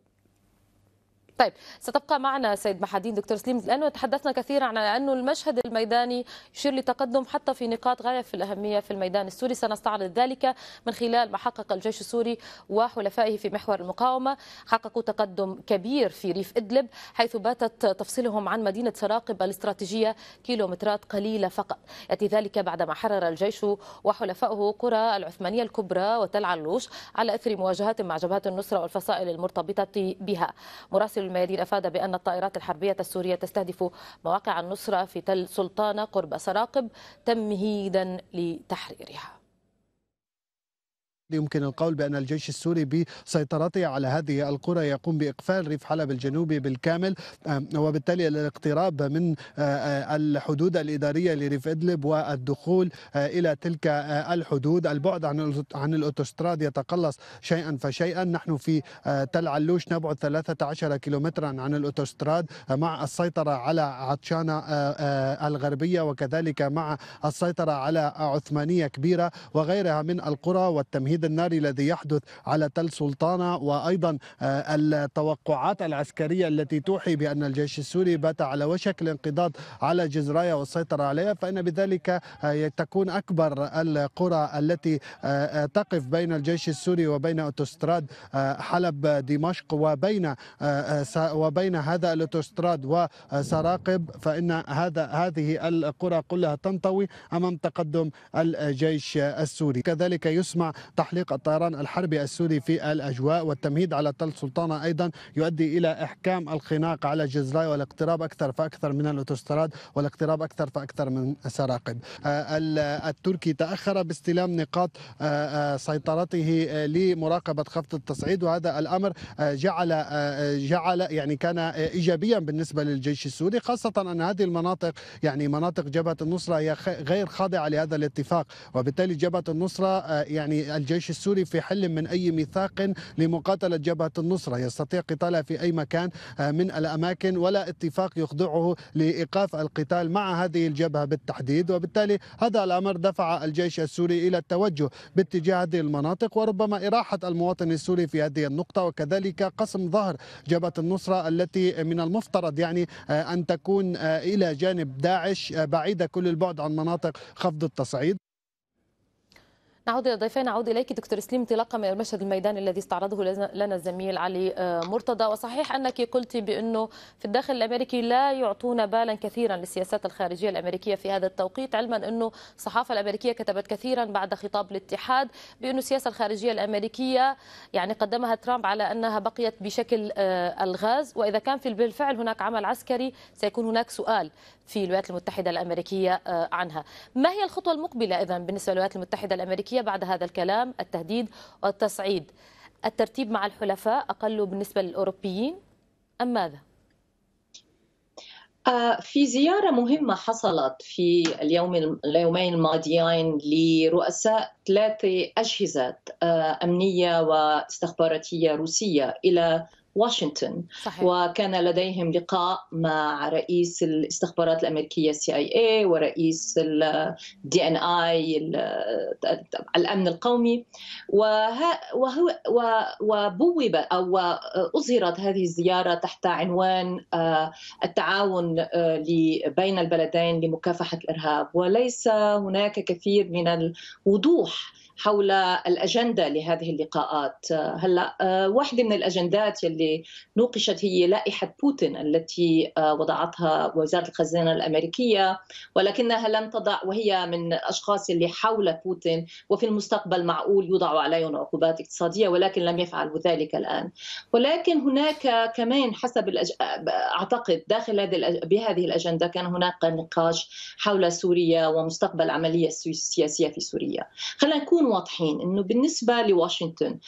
طيب ستبقى معنا سيد محادين دكتور سليم لانه تحدثنا كثيرا عن انه المشهد الميداني يشير لتقدم حتى في نقاط غايه في الاهميه في الميدان السوري سنستعرض ذلك من خلال ما حقق الجيش السوري وحلفائه في محور المقاومه حققوا تقدم كبير في ريف ادلب حيث باتت تفصيلهم عن مدينه سراقب الاستراتيجيه كيلومترات قليله فقط ياتي ذلك بعدما حرر الجيش وحلفائه قرى العثمانيه الكبرى وتل علوش على اثر مواجهات مع جبهات النصره والفصائل المرتبطه بها مراسل الميادين أفاد بأن الطائرات الحربية السورية تستهدف مواقع النصرة في تل سلطانة قرب سراقب تمهيدا لتحريرها يمكن القول بأن الجيش السوري بسيطرته على هذه القرى يقوم بإقفال ريف حلب الجنوبي بالكامل آه، وبالتالي الاقتراب من آه، آه، الحدود الإدارية لريف إدلب والدخول إلى تلك الحدود البعد عن عن الأوتوستراد يتقلص شيئا فشيئا نحن في تل علوش نبعد 13 كيلومترا عن الأوتوستراد مع السيطرة على عطشانة الغربية وكذلك مع السيطرة على عثمانية كبيرة وغيرها من القرى والتمهيد الجهاد الناري الذي يحدث على تل سلطانة وأيضا آه، التوقعات العسكرية التي توحي بأن الجيش السوري بات على وشك الانقضاض على جزرايا والسيطرة عليها فإن بذلك آه، تكون أكبر القرى التي آه، تقف بين الجيش السوري وبين أوتوستراد حلب دمشق وبين وبين هذا الأوتوستراد وسراقب فإن هذا هذه القرى كلها تنطوي أمام تقدم الجيش السوري كذلك يسمع تحليل تحليق الطيران الحربي السوري في الأجواء والتمهيد على تل سلطانة أيضا يؤدي إلى إحكام الخناق على جزراي والاقتراب أكثر فأكثر من الأوتوستراد والاقتراب أكثر فأكثر من سراقب آه، التركي تأخر باستلام نقاط آه، آه، سيطرته لمراقبة خفض التصعيد وهذا الأمر جعل جعل يعني كان إيجابيا بالنسبة للجيش السوري خاصة أن هذه المناطق يعني مناطق جبهة النصرة هي غير خاضعة لهذا الاتفاق وبالتالي جبهة النصرة يعني الجيش الجيش السوري في حل من أي ميثاق لمقاتلة جبهة النصرة يستطيع قتالها في أي مكان آه، من الأماكن ولا اتفاق يخضعه لإيقاف القتال مع هذه الجبهة بالتحديد وبالتالي هذا الأمر دفع الجيش السوري إلى التوجه باتجاه هذه المناطق وربما إراحة المواطن السوري في هذه النقطة وكذلك قسم ظهر جبهة النصرة التي من المفترض يعني آه، أن تكون آه، إلى جانب داعش بعيدة كل البعد عن مناطق خفض التصعيد نعود الى ضيفنا نعود اليك دكتور سليم انطلاقا من المشهد الميداني الذي استعرضه لنا الزميل علي آه، مرتضى وصحيح انك قلت بانه في الداخل الامريكي لا يعطون بالا كثيرا للسياسات الخارجيه الامريكيه في هذا التوقيت علما انه الصحافه الامريكيه كتبت كثيرا بعد خطاب الاتحاد بانه السياسه الخارجيه الامريكيه يعني قدمها ترامب على انها بقيت بشكل آه، الغاز واذا كان في بالفعل هناك عمل عسكري سيكون هناك سؤال في الولايات المتحده الامريكيه آه، عنها ما هي الخطوه المقبله اذا بالنسبه للولايات المتحده الامريكيه التركية بعد هذا الكلام التهديد والتصعيد الترتيب مع الحلفاء أقل بالنسبة للأوروبيين أم ماذا؟ آه، في زيارة مهمة حصلت في اليوم اليومين الماضيين لرؤساء ثلاث أجهزة آه، أمنية واستخباراتية روسية إلى واشنطن صحيح. وكان لديهم لقاء مع رئيس الاستخبارات الامريكيه سي اي اي ورئيس الدي ان اي الامن القومي وهو وبوب او اظهرت هذه الزياره تحت عنوان آه، التعاون آه، بين البلدين لمكافحه الارهاب وليس هناك كثير من الوضوح حول الأجندة لهذه اللقاءات هلأ آه، واحدة من الأجندات يلي نوقشت هي لائحة بوتين التي آه، وضعتها وزارة الخزانة الأمريكية ولكنها لم تضع وهي من الأشخاص اللي حول بوتين وفي المستقبل معقول يوضع عليهم عقوبات اقتصادية ولكن لم يفعلوا ذلك الآن ولكن هناك كمان حسب الأج... أعتقد داخل هذه بهذه الأجندة كان هناك نقاش حول سوريا ومستقبل العملية السياسية في سوريا خلينا نكون نكون واضحين انه بالنسبه لواشنطن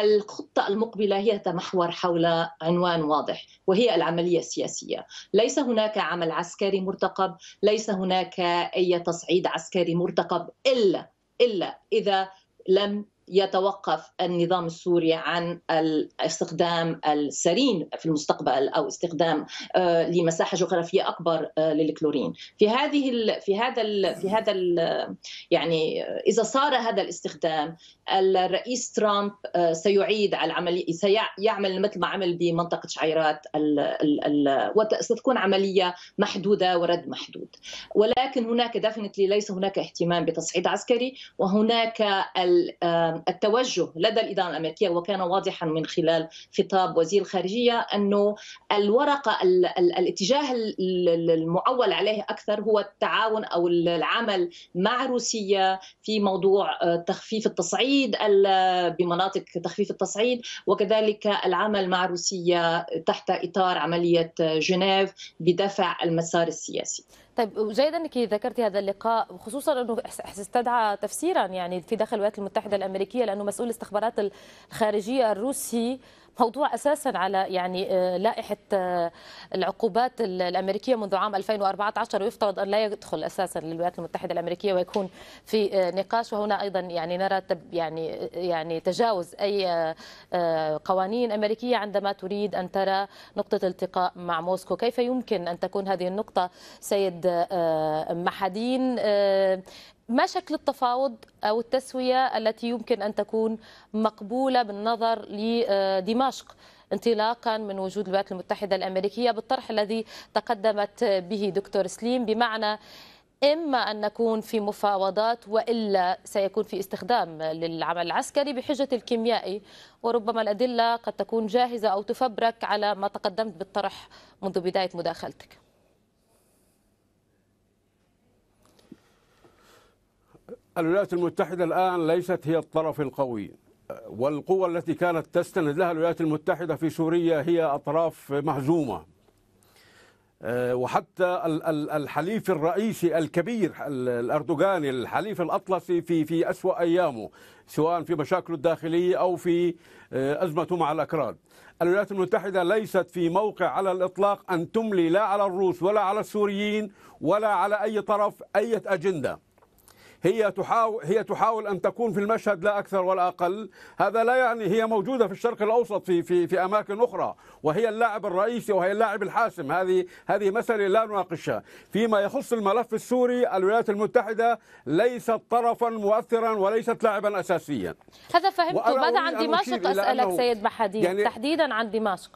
الخطه المقبله هي تتمحور حول عنوان واضح وهي العمليه السياسيه، ليس هناك عمل عسكري مرتقب، ليس هناك اي تصعيد عسكري مرتقب الا الا اذا لم يتوقف النظام السوري عن استخدام السرين في المستقبل او استخدام آه، لمساحه جغرافيه اكبر آه، للكلورين في هذه في هذا في هذا يعني اذا صار هذا الاستخدام الرئيس ترامب آه، سيعيد على العمليه سيعمل مثل ما عمل بمنطقه شعيرات وستكون عمليه محدوده ورد محدود ولكن هناك دفنتلي ليس هناك اهتمام بتصعيد عسكري وهناك التوجه لدى الإدارة الأمريكية وكان واضحا من خلال خطاب وزير الخارجية أنه الورقة الاتجاه المعول عليه أكثر هو التعاون أو العمل مع روسيا في موضوع آه، تخفيف التصعيد بمناطق تخفيف التصعيد وكذلك العمل مع روسيا تحت إطار عملية جنيف بدفع المسار السياسي طيب وجيد انك ذكرتي هذا اللقاء خصوصا انه استدعى تفسيرا يعني في داخل الولايات المتحده الامريكيه لانه مسؤول الاستخبارات الخارجيه الروسي موضوع اساسا على يعني آه، لائحه آه، العقوبات الامريكيه منذ عام 2014 ويفترض ان لا يدخل اساسا للولايات المتحده الامريكيه ويكون في آه، نقاش وهنا ايضا يعني نرى يعني يعني تجاوز اي قوانين امريكيه عندما تريد ان ترى نقطه التقاء مع موسكو كيف يمكن ان تكون هذه النقطه سيد محادين ما شكل التفاوض أو التسوية التي يمكن أن تكون مقبولة بالنظر لدمشق انطلاقا من وجود الولايات المتحدة الأمريكية بالطرح الذي تقدمت به دكتور سليم بمعنى إما أن نكون في مفاوضات وإلا سيكون في استخدام للعمل العسكري بحجة الكيميائي وربما الأدلة قد تكون جاهزة أو تفبرك على ما تقدمت بالطرح منذ بداية مداخلتك الولايات المتحدة الآن ليست هي الطرف القوي والقوة التي كانت تستند لها الولايات المتحدة في سوريا هي أطراف مهزومة آه، وحتى الحليف الرئيسي الكبير الأردوغاني الحليف الأطلسي في في أسوأ أيامه سواء في مشاكله الداخلية أو في آه، أزمته مع الأكراد الولايات المتحدة ليست في موقع على الإطلاق أن تملي لا على الروس ولا على السوريين ولا على أي طرف أي أجندة هي تحاول هي تحاول ان تكون في المشهد لا اكثر ولا اقل هذا لا يعني هي موجوده في الشرق الاوسط في في في اماكن اخرى وهي اللاعب الرئيسي وهي اللاعب الحاسم هذه هذه مساله لا نناقشها فيما يخص الملف السوري الولايات المتحده ليست طرفا مؤثرا وليست لاعبا اساسيا هذا فهمته ماذا عن دمشق اسالك سيد محادي يعني تحديدا عن دمشق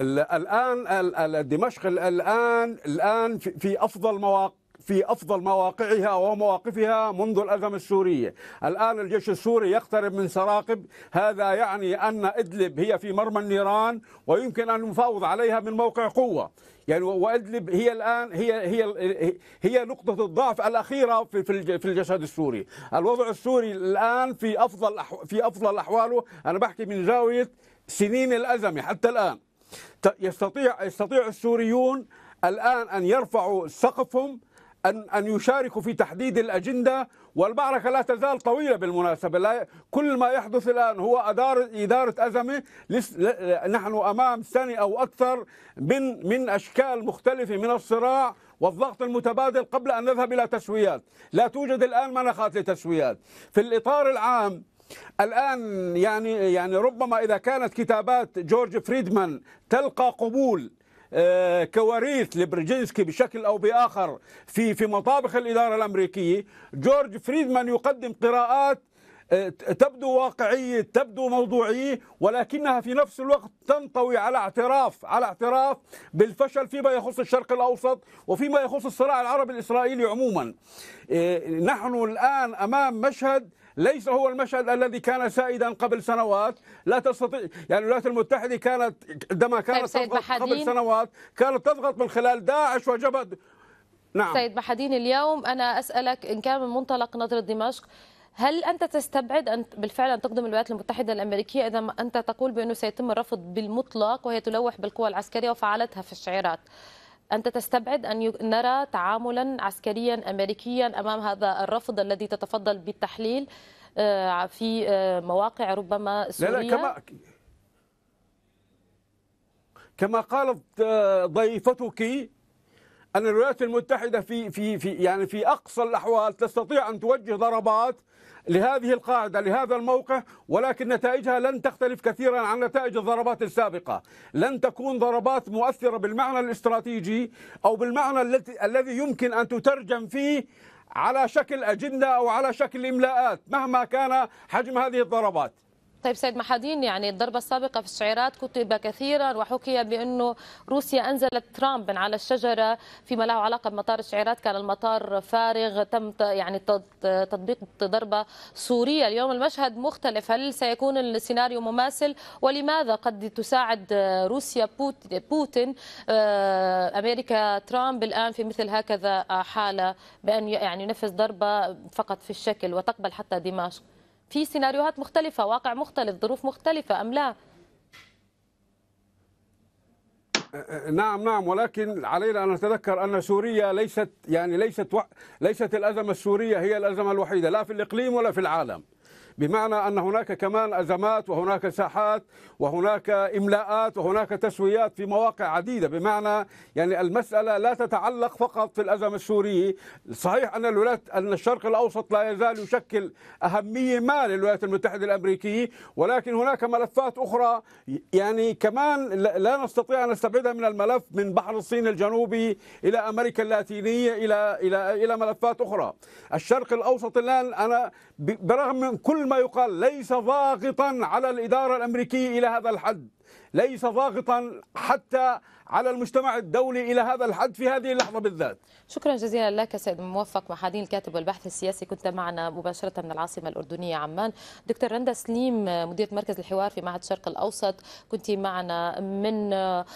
الان دمشق الان الان في افضل مواقع في افضل مواقعها ومواقفها منذ الازمه السوريه، الان الجيش السوري يقترب من سراقب، هذا يعني ان ادلب هي في مرمى النيران ويمكن ان نفاوض عليها من موقع قوه، يعني وادلب هي الان هي هي هي نقطه الضعف الاخيره في في الجسد السوري، الوضع السوري الان في افضل في افضل احواله، انا بحكي من زاويه سنين الازمه حتى الان. يستطيع يستطيع السوريون الآن أن يرفعوا سقفهم أن أن يشاركوا في تحديد الأجندة والمعركة لا تزال طويلة بالمناسبة لا كل ما يحدث الآن هو أدارة إدارة أزمة نحن أمام سنة أو أكثر من من أشكال مختلفة من الصراع والضغط المتبادل قبل أن نذهب إلى تسويات لا توجد الآن مناخات لتسويات في الإطار العام الآن يعني يعني ربما إذا كانت كتابات جورج فريدمان تلقى قبول آه، كواريث لبرجينسكي بشكل او باخر في في مطابخ الاداره الامريكيه جورج فريدمان يقدم قراءات آه، تبدو واقعيه تبدو موضوعيه ولكنها في نفس الوقت تنطوي على اعتراف على اعتراف بالفشل فيما يخص الشرق الاوسط وفيما يخص الصراع العربي الاسرائيلي عموما آه، نحن الان امام مشهد ليس هو المشهد الذي كان سائدا قبل سنوات لا تستطيع يعني الولايات المتحدة كانت عندما كانت طيب تضغط قبل سنوات كانت تضغط من خلال داعش وجبهة نعم سيد بحدين اليوم أنا أسألك إن كان من منطلق نظرة دمشق هل أنت تستبعد أن بالفعل أن تقدم الولايات المتحدة الأمريكية إذا أنت تقول بأنه سيتم الرفض بالمطلق وهي تلوح بالقوى العسكرية وفعلتها في الشعيرات أنت تستبعد أن نرى تعاملا عسكريا أمريكيا أمام هذا الرفض الذي تتفضل بالتحليل آه، في آه، مواقع ربما سورية لا لا كما كما قالت آه، ضيفتك أن الولايات المتحدة في في في يعني في أقصى الأحوال تستطيع أن توجه ضربات لهذه القاعدة لهذا الموقع ولكن نتائجها لن تختلف كثيرا عن نتائج الضربات السابقة لن تكون ضربات مؤثرة بالمعنى الاستراتيجي أو بالمعنى الذي يمكن أن تترجم فيه على شكل أجندة أو على شكل إملاءات مهما كان حجم هذه الضربات طيب سيد محادين يعني الضربة السابقة في الشعيرات كتب كثيرا وحكي بأنه روسيا أنزلت ترامب على الشجرة فيما له علاقة بمطار الشعيرات كان المطار فارغ تم يعني تطبيق ضربة سورية اليوم المشهد مختلف هل سيكون السيناريو مماثل ولماذا قد تساعد روسيا بوتين آه، أمريكا ترامب الآن في مثل هكذا حالة بأن يعني ينفذ ضربة فقط في الشكل وتقبل حتى دمشق في سيناريوهات مختلفة واقع مختلف ظروف مختلفة أم لا نعم نعم ولكن علينا ان نتذكر ان سوريا ليست يعني ليست ليست الازمه السوريه هي الازمه الوحيده لا في الاقليم ولا في العالم. بمعنى أن هناك كمان أزمات وهناك ساحات وهناك إملاءات وهناك تسويات في مواقع عديدة بمعنى يعني المسألة لا تتعلق فقط في الأزمة السورية صحيح أن الولايات أن الشرق الأوسط لا يزال يشكل أهمية ما للولايات المتحدة الأمريكية ولكن هناك ملفات أخرى يعني كمان لا نستطيع أن نستبعدها من الملف من بحر الصين الجنوبي إلى أمريكا اللاتينية إلى إلى إلى ملفات أخرى الشرق الأوسط الآن أنا برغم من كل ما يقال ليس ضاغطا على الإدارة الأمريكية إلى هذا الحد ليس ضاغطا حتى على المجتمع الدولي إلى هذا الحد في هذه اللحظة بالذات شكرا جزيلا لك سيد موفق محادين الكاتب والبحث السياسي كنت معنا مباشرة من العاصمة الأردنية عمان دكتور رندا سليم مديرة مركز الحوار في معهد الشرق الأوسط كنت معنا من آه،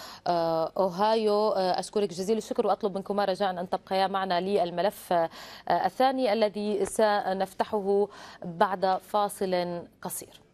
أوهايو آه، أشكرك جزيل الشكر وأطلب منكما رجاء أن تبقيا معنا للملف آه، الثاني الذي سنفتحه بعد فاصل قصير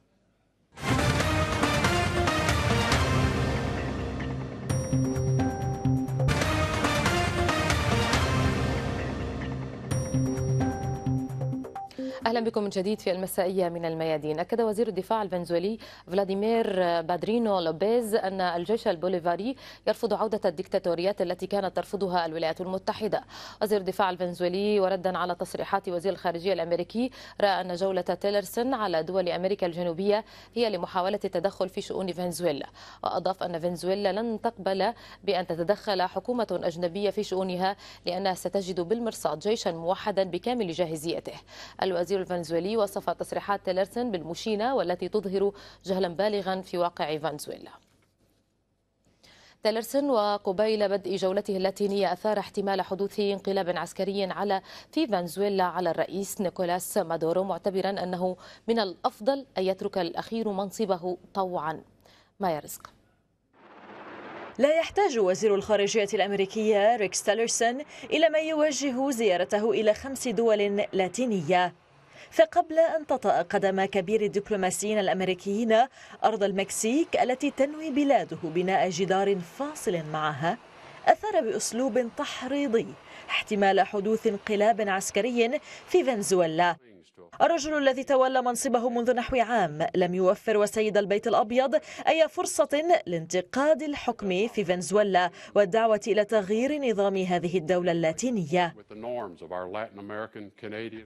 أهلا بكم من جديد في المسائية من الميادين أكد وزير الدفاع الفنزويلي فلاديمير بادرينو لوبيز أن الجيش البوليفاري يرفض عودة الدكتاتوريات التي كانت ترفضها الولايات المتحدة وزير الدفاع الفنزويلي وردا على تصريحات وزير الخارجية الأمريكي رأى أن جولة تيلرسون على دول أمريكا الجنوبية هي لمحاولة التدخل في شؤون فنزويلا وأضاف أن فنزويلا لن تقبل بأن تتدخل حكومة أجنبية في شؤونها لأنها ستجد بالمرصاد جيشا موحدا بكامل جاهزيته الوزير الفنزويلي وصف تصريحات تيلرسون بالمشينة والتي تظهر جهلا بالغا في واقع فنزويلا تيلرسون وقبيل بدء جولته اللاتينية أثار احتمال حدوث انقلاب عسكري على في فنزويلا على الرئيس نيكولاس مادورو معتبرا أنه من الأفضل أن يترك الأخير منصبه طوعا ما يرزق لا يحتاج وزير الخارجية الأمريكية ريكس تيلرسون إلى من يوجه زيارته إلى خمس دول لاتينية فقبل أن تطأ قدم كبير الدبلوماسيين الأمريكيين أرض المكسيك التي تنوي بلاده بناء جدار فاصل معها أثار بأسلوب تحريضي احتمال حدوث انقلاب عسكري في فنزويلا الرجل الذي تولى منصبه منذ نحو عام لم يوفر وسيد البيت الأبيض أي فرصة لانتقاد الحكم في فنزويلا والدعوة إلى تغيير نظام هذه الدولة اللاتينية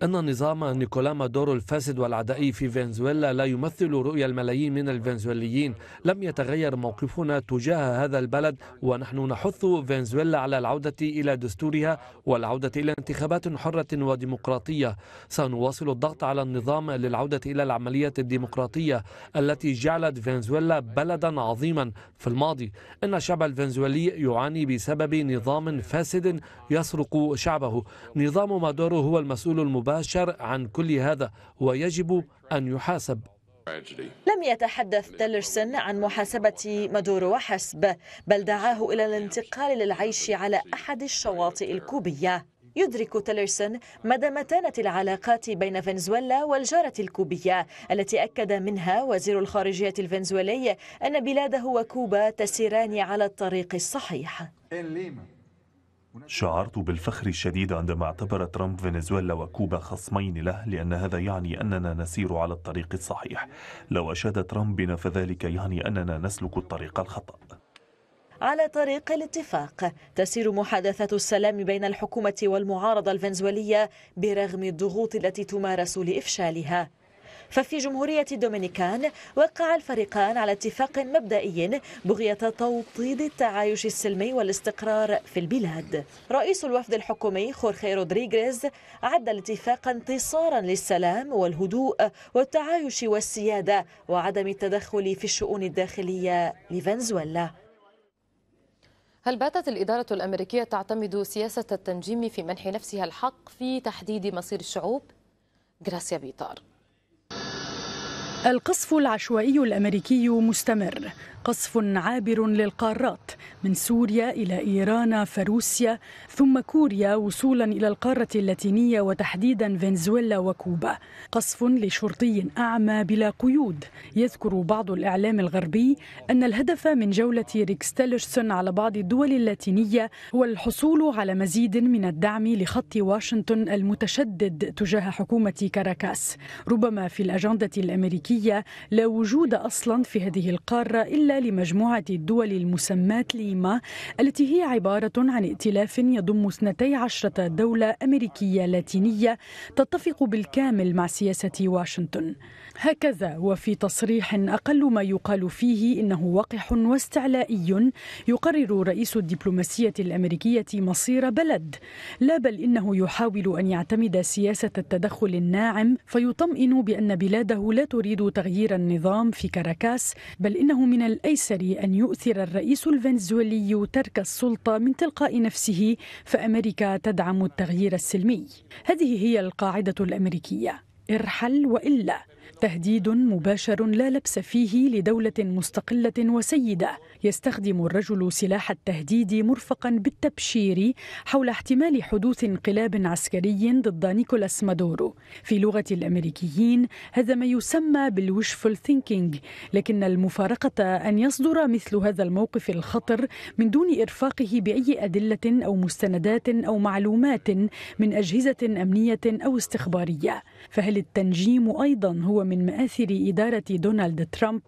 إن نظام نيكولا مادورو الفاسد والعدائي في فنزويلا لا يمثل رؤية الملايين من الفنزويليين لم يتغير موقفنا تجاه هذا البلد ونحن نحث فنزويلا على العودة إلى دستورها والعودة إلى انتخابات حرة وديمقراطية سنواصل الضغط الضغط على النظام للعودة إلى العملية الديمقراطية التي جعلت فنزويلا بلدا عظيما في الماضي إن الشعب الفنزويلي يعاني بسبب نظام فاسد يسرق شعبه نظام مادورو هو المسؤول المباشر عن كل هذا ويجب أن يحاسب لم يتحدث تيلرسون عن محاسبة مادورو وحسب بل دعاه إلى الانتقال للعيش على أحد الشواطئ الكوبية يدرك تيلرسون مدى متانة العلاقات بين فنزويلا والجارة الكوبية التي أكد منها وزير الخارجية الفنزويلي أن بلاده وكوبا تسيران على الطريق الصحيح شعرت بالفخر الشديد عندما اعتبر ترامب فنزويلا وكوبا خصمين له لأن هذا يعني أننا نسير على الطريق الصحيح لو أشاد ترامب بنا فذلك يعني أننا نسلك الطريق الخطأ على طريق الاتفاق تسير محادثات السلام بين الحكومة والمعارضة الفنزويلية برغم الضغوط التي تمارس لإفشالها ففي جمهورية الدومينيكان وقع الفريقان على اتفاق مبدئي بغية توطيد التعايش السلمي والاستقرار في البلاد رئيس الوفد الحكومي خورخي رودريغيز عد الاتفاق انتصارا للسلام والهدوء والتعايش والسيادة وعدم التدخل في الشؤون الداخلية لفنزويلا هل باتت الإدارة الأمريكية تعتمد سياسة التنجيم في منح نفسها الحق في تحديد مصير الشعوب؟ جراسيا بيطار القصف العشوائي الامريكي مستمر قصف عابر للقارات من سوريا إلى إيران فروسيا ثم كوريا وصولا إلى القارة اللاتينية وتحديدا فنزويلا وكوبا قصف لشرطي أعمى بلا قيود يذكر بعض الإعلام الغربي أن الهدف من جولة ريكستيلرسون على بعض الدول اللاتينية هو الحصول على مزيد من الدعم لخط واشنطن المتشدد تجاه حكومة كاراكاس ربما في الأجندة الأمريكية لا وجود أصلا في هذه القارة إلا لمجموعة الدول المسماة ليما التي هي عبارة عن ائتلاف يضم 12 دولة أمريكية لاتينية تتفق بالكامل مع سياسة واشنطن هكذا وفي تصريح أقل ما يقال فيه إنه وقح واستعلائي يقرر رئيس الدبلوماسية الأمريكية مصير بلد لا بل إنه يحاول أن يعتمد سياسة التدخل الناعم فيطمئن بأن بلاده لا تريد تغيير النظام في كاراكاس بل إنه من الأيسر أن يؤثر الرئيس الفنزويلي ترك السلطة من تلقاء نفسه فأمريكا تدعم التغيير السلمي هذه هي القاعدة الأمريكية ارحل وإلا تهديد مباشر لا لبس فيه لدولة مستقلة وسيدة يستخدم الرجل سلاح التهديد مرفقا بالتبشير حول احتمال حدوث انقلاب عسكري ضد نيكولاس مادورو في لغة الأمريكيين هذا ما يسمى بالوشفل ثينكينج لكن المفارقة أن يصدر مثل هذا الموقف الخطر من دون إرفاقه بأي أدلة أو مستندات أو معلومات من أجهزة أمنية أو استخبارية فهل التنجيم أيضا هو من مآثر إدارة دونالد ترامب؟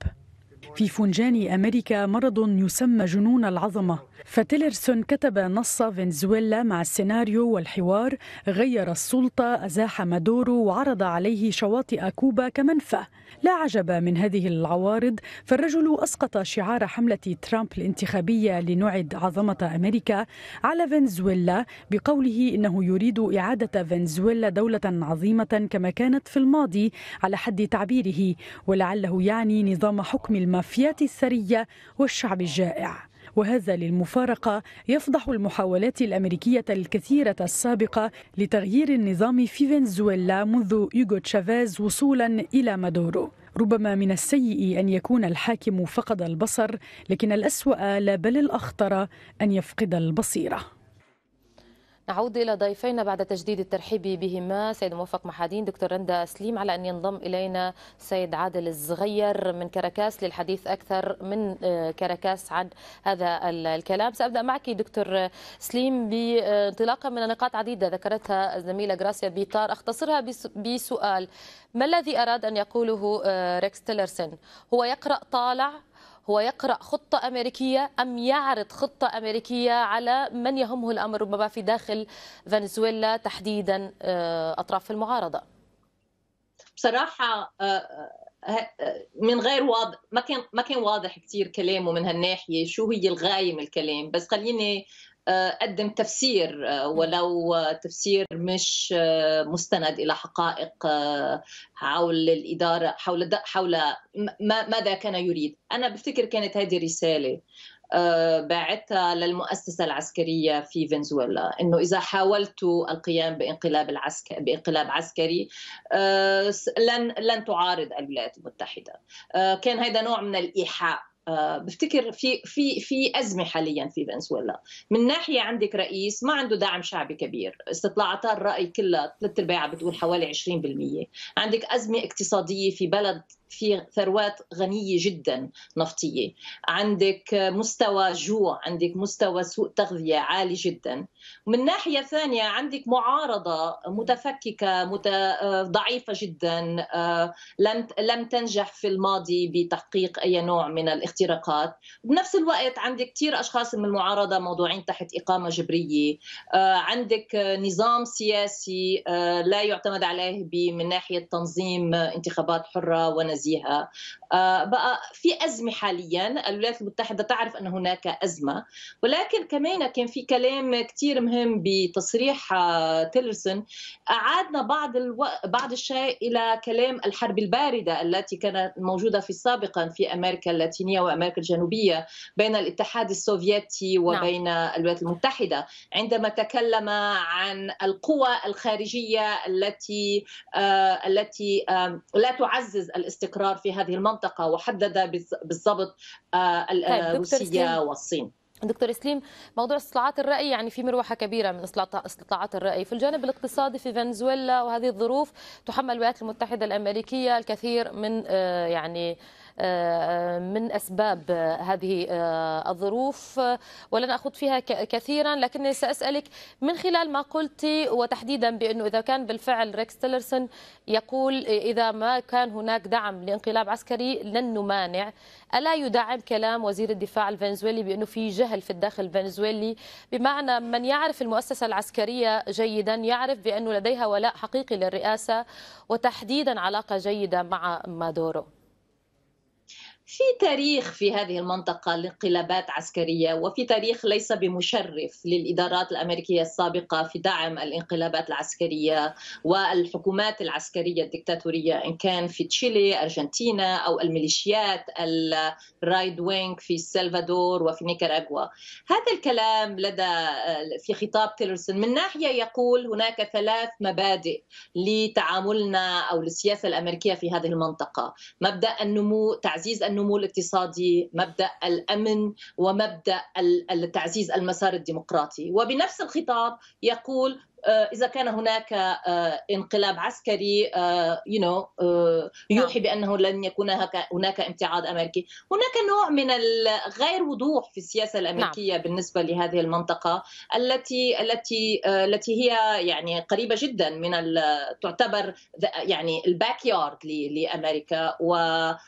في فنجان أمريكا مرض يسمى جنون العظمة فتيلرسون كتب نص فنزويلا مع السيناريو والحوار غير السلطة أزاح مادورو وعرض عليه شواطئ كوبا كمنفى لا عجب من هذه العوارض فالرجل أسقط شعار حملة ترامب الانتخابية لنعد عظمة أمريكا على فنزويلا بقوله إنه يريد إعادة فنزويلا دولة عظيمة كما كانت في الماضي على حد تعبيره ولعله يعني نظام حكم المافيات الثرية والشعب الجائع وهذا للمفارقة يفضح المحاولات الأمريكية الكثيرة السابقة لتغيير النظام في فنزويلا منذ إيغو تشافيز وصولا إلى مادورو ربما من السيء أن يكون الحاكم فقد البصر لكن الأسوأ لا بل الأخطر أن يفقد البصيرة نعود إلى ضيفينا بعد تجديد الترحيب بهما سيد موفق محادين دكتور رندا سليم على أن ينضم إلينا سيد عادل الصغير من كراكاس للحديث أكثر من آه، كراكاس عن هذا الكلام سأبدأ معك دكتور سليم بانطلاقا من نقاط عديدة ذكرتها الزميلة جراسيا بيطار أختصرها بسؤال ما الذي أراد أن يقوله آه، ريكس تيلرسن هو يقرأ طالع هو يقرأ خطة أمريكية أم يعرض خطة أمريكية على من يهمه الأمر ربما في داخل فنزويلا تحديدا آه، أطراف المعارضة بصراحة آه، آه، من غير واضح ما كان ما كان واضح كثير كلامه من هالناحيه شو هي الغايه من الكلام بس خليني آه، قدم تفسير آه، ولو تفسير مش آه، مستند الى حقائق حول الاداره حول حول ماذا كان يريد انا بفتكر كانت هذه رساله باعتها للمؤسسه العسكريه في فنزويلا انه اذا حاولت القيام بانقلاب العسكري بانقلاب عسكري لن لن تعارض الولايات المتحده كان هذا نوع من الايحاء آه، بفتكر في في في ازمه حاليا في فنزويلا من ناحيه عندك رئيس ما عنده دعم شعبي كبير استطلاعات الراي كلها ثلاث ارباعها بتقول حوالي 20% عندك ازمه اقتصاديه في بلد في ثروات غنيه جدا نفطيه عندك مستوى جوع عندك مستوى سوء تغذيه عالي جدا من ناحيه ثانيه عندك معارضه متفككه مت... ضعيفه جدا آه، لم لم تنجح في الماضي بتحقيق اي نوع من الاختراقات بنفس الوقت عندك كثير اشخاص من المعارضه موضوعين تحت اقامه جبريه آه، عندك نظام سياسي آه، لا يعتمد عليه من ناحيه تنظيم انتخابات حره ونزل. نزيهه آه، بقى في ازمه حاليا الولايات المتحده تعرف ان هناك ازمه ولكن كمان كان في كلام كثير مهم بتصريح آه، تيلرسون اعادنا بعض الو... بعض الشيء الى كلام الحرب البارده التي كانت موجوده في سابقا في امريكا اللاتينيه وامريكا الجنوبيه بين الاتحاد السوفيتي نعم. وبين نعم. الولايات المتحده عندما تكلم عن القوى الخارجيه التي آه التي آه لا تعزز الاستقرار الاستقرار في هذه المنطقه وحدد بالضبط آه، آه، طيب، روسيا والصين دكتور سليم موضوع استطلاعات الراي يعني في مروحه كبيره من استطلاعات الراي في الجانب الاقتصادي في فنزويلا وهذه الظروف تحمل الولايات المتحده الامريكيه الكثير من آه، يعني من أسباب هذه الظروف ولن أخوض فيها كثيرا لكني سأسألك من خلال ما قلت وتحديدا بأنه إذا كان بالفعل ريكس تيلرسون يقول إذا ما كان هناك دعم لانقلاب عسكري لن نمانع ألا يدعم كلام وزير الدفاع الفنزويلي بأنه في جهل في الداخل الفنزويلي بمعنى من يعرف المؤسسة العسكرية جيدا يعرف بأنه لديها ولاء حقيقي للرئاسة وتحديدا علاقة جيدة مع مادورو في تاريخ في هذه المنطقة لانقلابات عسكرية وفي تاريخ ليس بمشرف للإدارات الأمريكية السابقة في دعم الانقلابات العسكرية والحكومات العسكرية الدكتاتورية إن كان في تشيلي، أرجنتينا أو الميليشيات الرايد وينج في السلفادور وفي نيكاراغوا. هذا الكلام لدى في خطاب تيلرسون من ناحية يقول هناك ثلاث مبادئ لتعاملنا أو للسياسة الأمريكية في هذه المنطقة مبدأ النمو تعزيز النمو النمو الاقتصادي مبدا الامن ومبدا تعزيز المسار الديمقراطي وبنفس الخطاب يقول آه، اذا كان هناك آه، انقلاب عسكري آه، نعم. يوحي بانه لن يكون هناك امتعاض امريكي هناك نوع من غير وضوح في السياسه نعم. الامريكيه نعم. بالنسبه لهذه المنطقه التي التي التي هي يعني قريبه جدا من تعتبر يعني الباك يارد لامريكا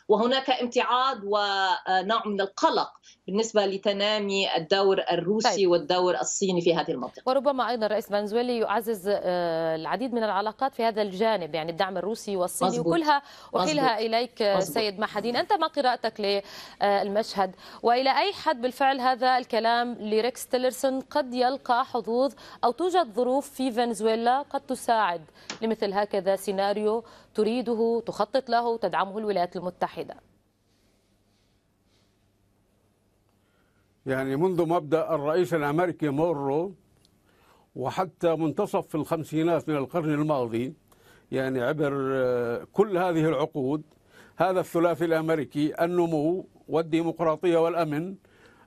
وهناك امتعاض ونوع من القلق بالنسبه لتنامي الدور الروسي طيب. والدور الصيني في هذه المنطقه وربما ايضا الرئيس فنزويلي يعزز آه، العديد من العلاقات في هذا الجانب يعني الدعم الروسي والصيني مزبوط. وكلها أحيلها إليك آه، مزبوط. سيد محدين أنت ما قراءتك للمشهد آه، وإلى أي حد بالفعل هذا الكلام لريكس تيلرسون قد يلقى حظوظ أو توجد ظروف في فنزويلا قد تساعد لمثل هكذا سيناريو تريده تخطط له تدعمه الولايات المتحدة يعني منذ مبدأ الرئيس الأمريكي مورو وحتى منتصف في الخمسينات من القرن الماضي يعني عبر آه، كل هذه العقود هذا الثلاثي الامريكي النمو والديمقراطيه والامن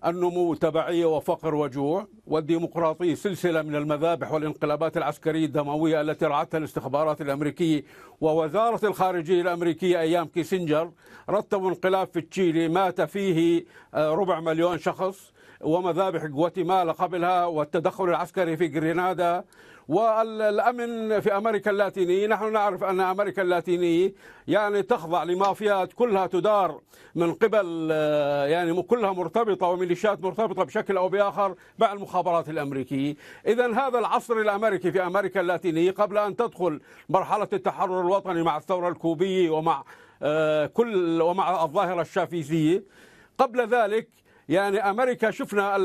النمو تبعيه وفقر وجوع والديمقراطيه سلسله من المذابح والانقلابات العسكريه الدمويه التي رعتها الاستخبارات الامريكيه ووزاره الخارجيه الامريكيه ايام كيسنجر رتبوا انقلاب في تشيلي مات فيه آه، ربع مليون شخص ومذابح غواتيمالا قبلها والتدخل العسكري في غرينادا والامن في امريكا اللاتينيه، نحن نعرف ان امريكا اللاتينيه يعني تخضع لمافيات كلها تدار من قبل آه، يعني كلها مرتبطه وميليشيات مرتبطه بشكل او باخر مع المخابرات الامريكيه، اذا هذا العصر الامريكي في امريكا اللاتينيه قبل ان تدخل مرحله التحرر الوطني مع الثوره الكوبيه ومع آه، كل ومع الظاهره الشافيزيه قبل ذلك يعني امريكا شفنا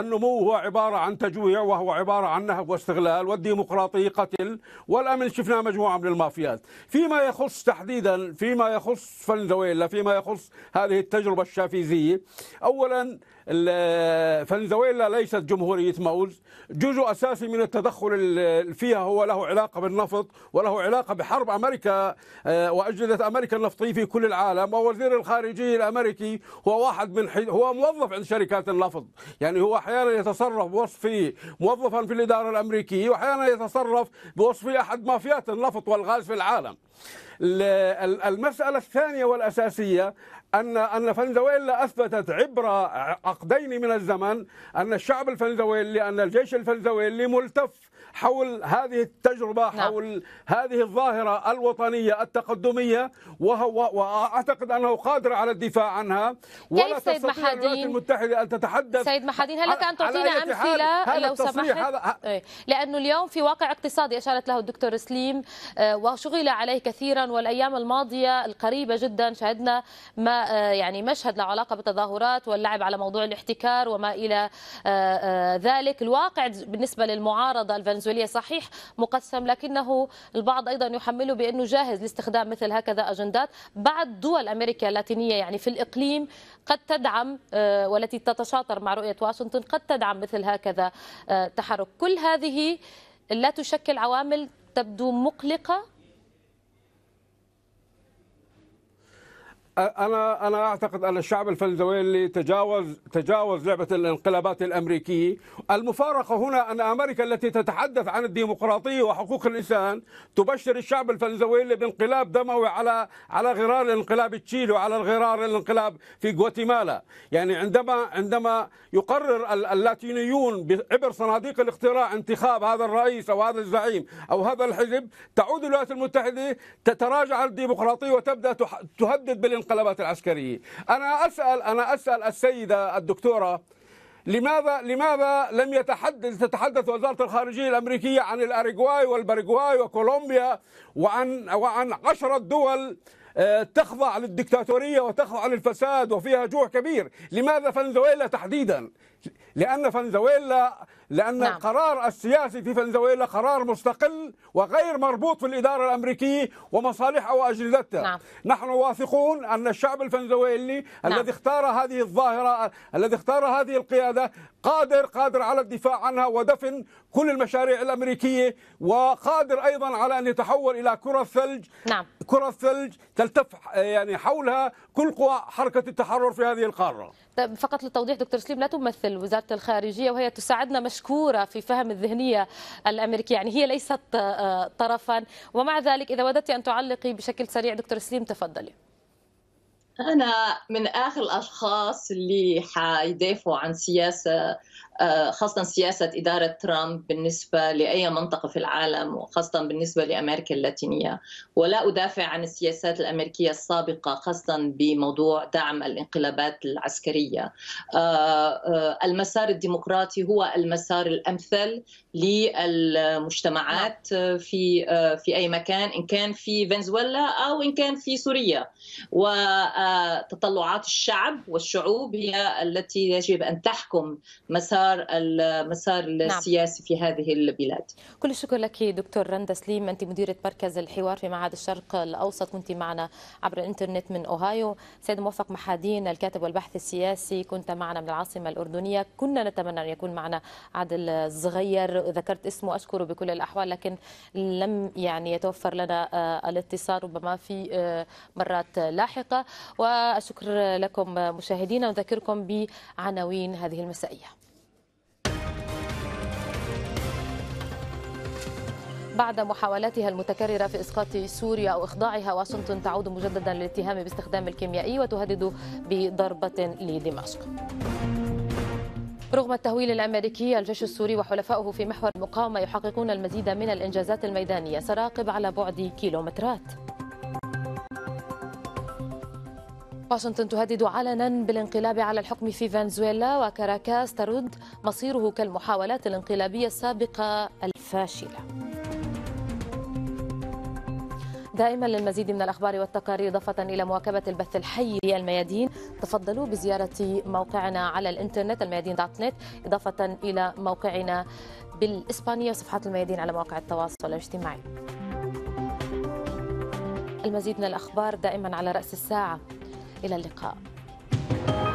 النمو هو عباره عن تجويع وهو عباره عن نهب واستغلال والديمقراطي قتل والامن شفنا مجموعه من المافيات، فيما يخص تحديدا فيما يخص فنزويلا فيما يخص هذه التجربه الشافيزيه، اولا فنزويلا ليست جمهوريه ماوز، جزء اساسي من التدخل فيها هو له علاقه بالنفط وله علاقه بحرب امريكا آه، واجهزه امريكا النفطيه في كل العالم، ووزير الخارجيه الامريكي هو واحد من هو موظف موظف عند شركات اللفظ يعني هو أحيانا يتصرف بوصفه موظفا في الإدارة الأمريكية وأحيانا يتصرف بوصفه أحد مافيات اللفظ والغاز في العالم المسألة الثانية والأساسية أن أن فنزويلا أثبتت عبر عقدين من الزمن أن الشعب الفنزويلي أن الجيش الفنزويلي ملتف حول هذه التجربة نعم. حول هذه الظاهرة الوطنية التقدمية وهو وأعتقد أنه قادر على الدفاع عنها ولا سيد تستطيع محادين الولايات المتحدة أن تتحدث سيد محادين هل لك أن تعطينا أمثلة لو سمحت هذا إيه. لأنه اليوم في واقع اقتصادي أشارت له الدكتور سليم آه، وشغل عليه كثيرا والأيام الماضية القريبة جدا شهدنا ما آه، يعني مشهد له علاقه بالتظاهرات واللعب على موضوع الاحتكار وما الى آه، آه، ذلك الواقع بالنسبه للمعارضه الفنزويليه صحيح مقسم لكنه البعض ايضا يحمله بانه جاهز لاستخدام مثل هكذا اجندات بعد دول امريكا اللاتينيه يعني في الاقليم قد تدعم والتي تتشاطر مع رؤيه واشنطن قد تدعم مثل هكذا تحرك كل هذه لا تشكل عوامل تبدو مقلقه انا انا اعتقد ان الشعب الفنزويلي تجاوز تجاوز لعبه الانقلابات الامريكيه، المفارقه هنا ان امريكا التي تتحدث عن الديمقراطيه وحقوق الانسان تبشر الشعب الفنزويلي بانقلاب دموي على على غرار انقلاب تشيلي وعلى غرار الانقلاب في غواتيمالا، يعني عندما عندما يقرر اللاتينيون عبر صناديق الاقتراع انتخاب هذا الرئيس او هذا الزعيم او هذا الحزب، تعود الولايات المتحده تتراجع عن الديمقراطيه وتبدا تهدد بالانقلاب الانقلابات العسكرية أنا أسأل أنا أسأل السيدة الدكتورة لماذا لماذا لم يتحدث تتحدث وزاره الخارجيه الامريكيه عن الاريغواي والبرغواي وكولومبيا وعن وعن عشرة دول آه، تخضع للدكتاتوريه وتخضع للفساد وفيها جوع كبير، لماذا فنزويلا تحديدا؟ لان فنزويلا لأن نعم. القرار السياسي في فنزويلا قرار مستقل وغير مربوط في الإدارة الأمريكية ومصالحها وأجندتها نعم. نحن واثقون أن الشعب الفنزويلي نعم. الذي اختار هذه الظاهرة الذي اختار هذه القيادة قادر قادر على الدفاع عنها ودفن كل المشاريع الأمريكية وقادر أيضا على أن يتحول إلى كرة ثلج نعم. كرة ثلج تلتف يعني حولها كل قوى حركة التحرر في هذه القارة طيب فقط للتوضيح دكتور سليم لا تمثل وزارة الخارجية وهي تساعدنا مشكورة في فهم الذهنية الأمريكية يعني هي ليست آه، طرفا ومع ذلك إذا وددت أن تعلقي بشكل سريع دكتور سليم تفضلي أنا من آخر الأشخاص اللي حيدافعوا عن سياسة آه، خاصة سياسة إدارة ترامب بالنسبة لأي منطقة في العالم وخاصة بالنسبة لأمريكا اللاتينية ولا أدافع عن السياسات الأمريكية السابقة خاصة بموضوع دعم الانقلابات العسكرية آه، آه، المسار الديمقراطي هو المسار الأمثل للمجتمعات نعم. في في أي مكان إن كان في فنزويلا أو إن كان في سوريا وتطلعات الشعب والشعوب هي التي يجب أن تحكم مسار مسار المسار نعم. السياسي في هذه البلاد كل الشكر لك دكتور رندا سليم انت مديره مركز الحوار في معهد الشرق الاوسط كنت معنا عبر الانترنت من اوهايو سيد موفق محادين الكاتب والباحث السياسي كنت معنا من العاصمه الاردنيه كنا نتمنى ان يكون معنا عادل الصغير ذكرت اسمه اشكره بكل الاحوال لكن لم يعني يتوفر لنا آه، الاتصال ربما في آه، مرات لاحقه والشكر لكم مشاهدينا نذكركم بعناوين هذه المسائيه بعد محاولاتها المتكررة في إسقاط سوريا أو إخضاعها واشنطن تعود مجددا للاتهام باستخدام الكيميائي وتهدد بضربة لدمشق رغم التهويل الامريكي الجيش السوري وحلفائه في محور المقاومه يحققون المزيد من الانجازات الميدانيه سراقب على بعد كيلومترات واشنطن تهدد علنا بالانقلاب على الحكم في فنزويلا وكاراكاس ترد مصيره كالمحاولات الانقلابيه السابقه الفاشله دائما للمزيد من الأخبار والتقارير إضافة إلى مواكبة البث الحي للميادين تفضلوا بزيارة موقعنا على الإنترنت الميادين دوت نت إضافة إلى موقعنا بالإسبانية وصفحات الميادين على مواقع التواصل الاجتماعي المزيد من الأخبار دائما على رأس الساعة إلى اللقاء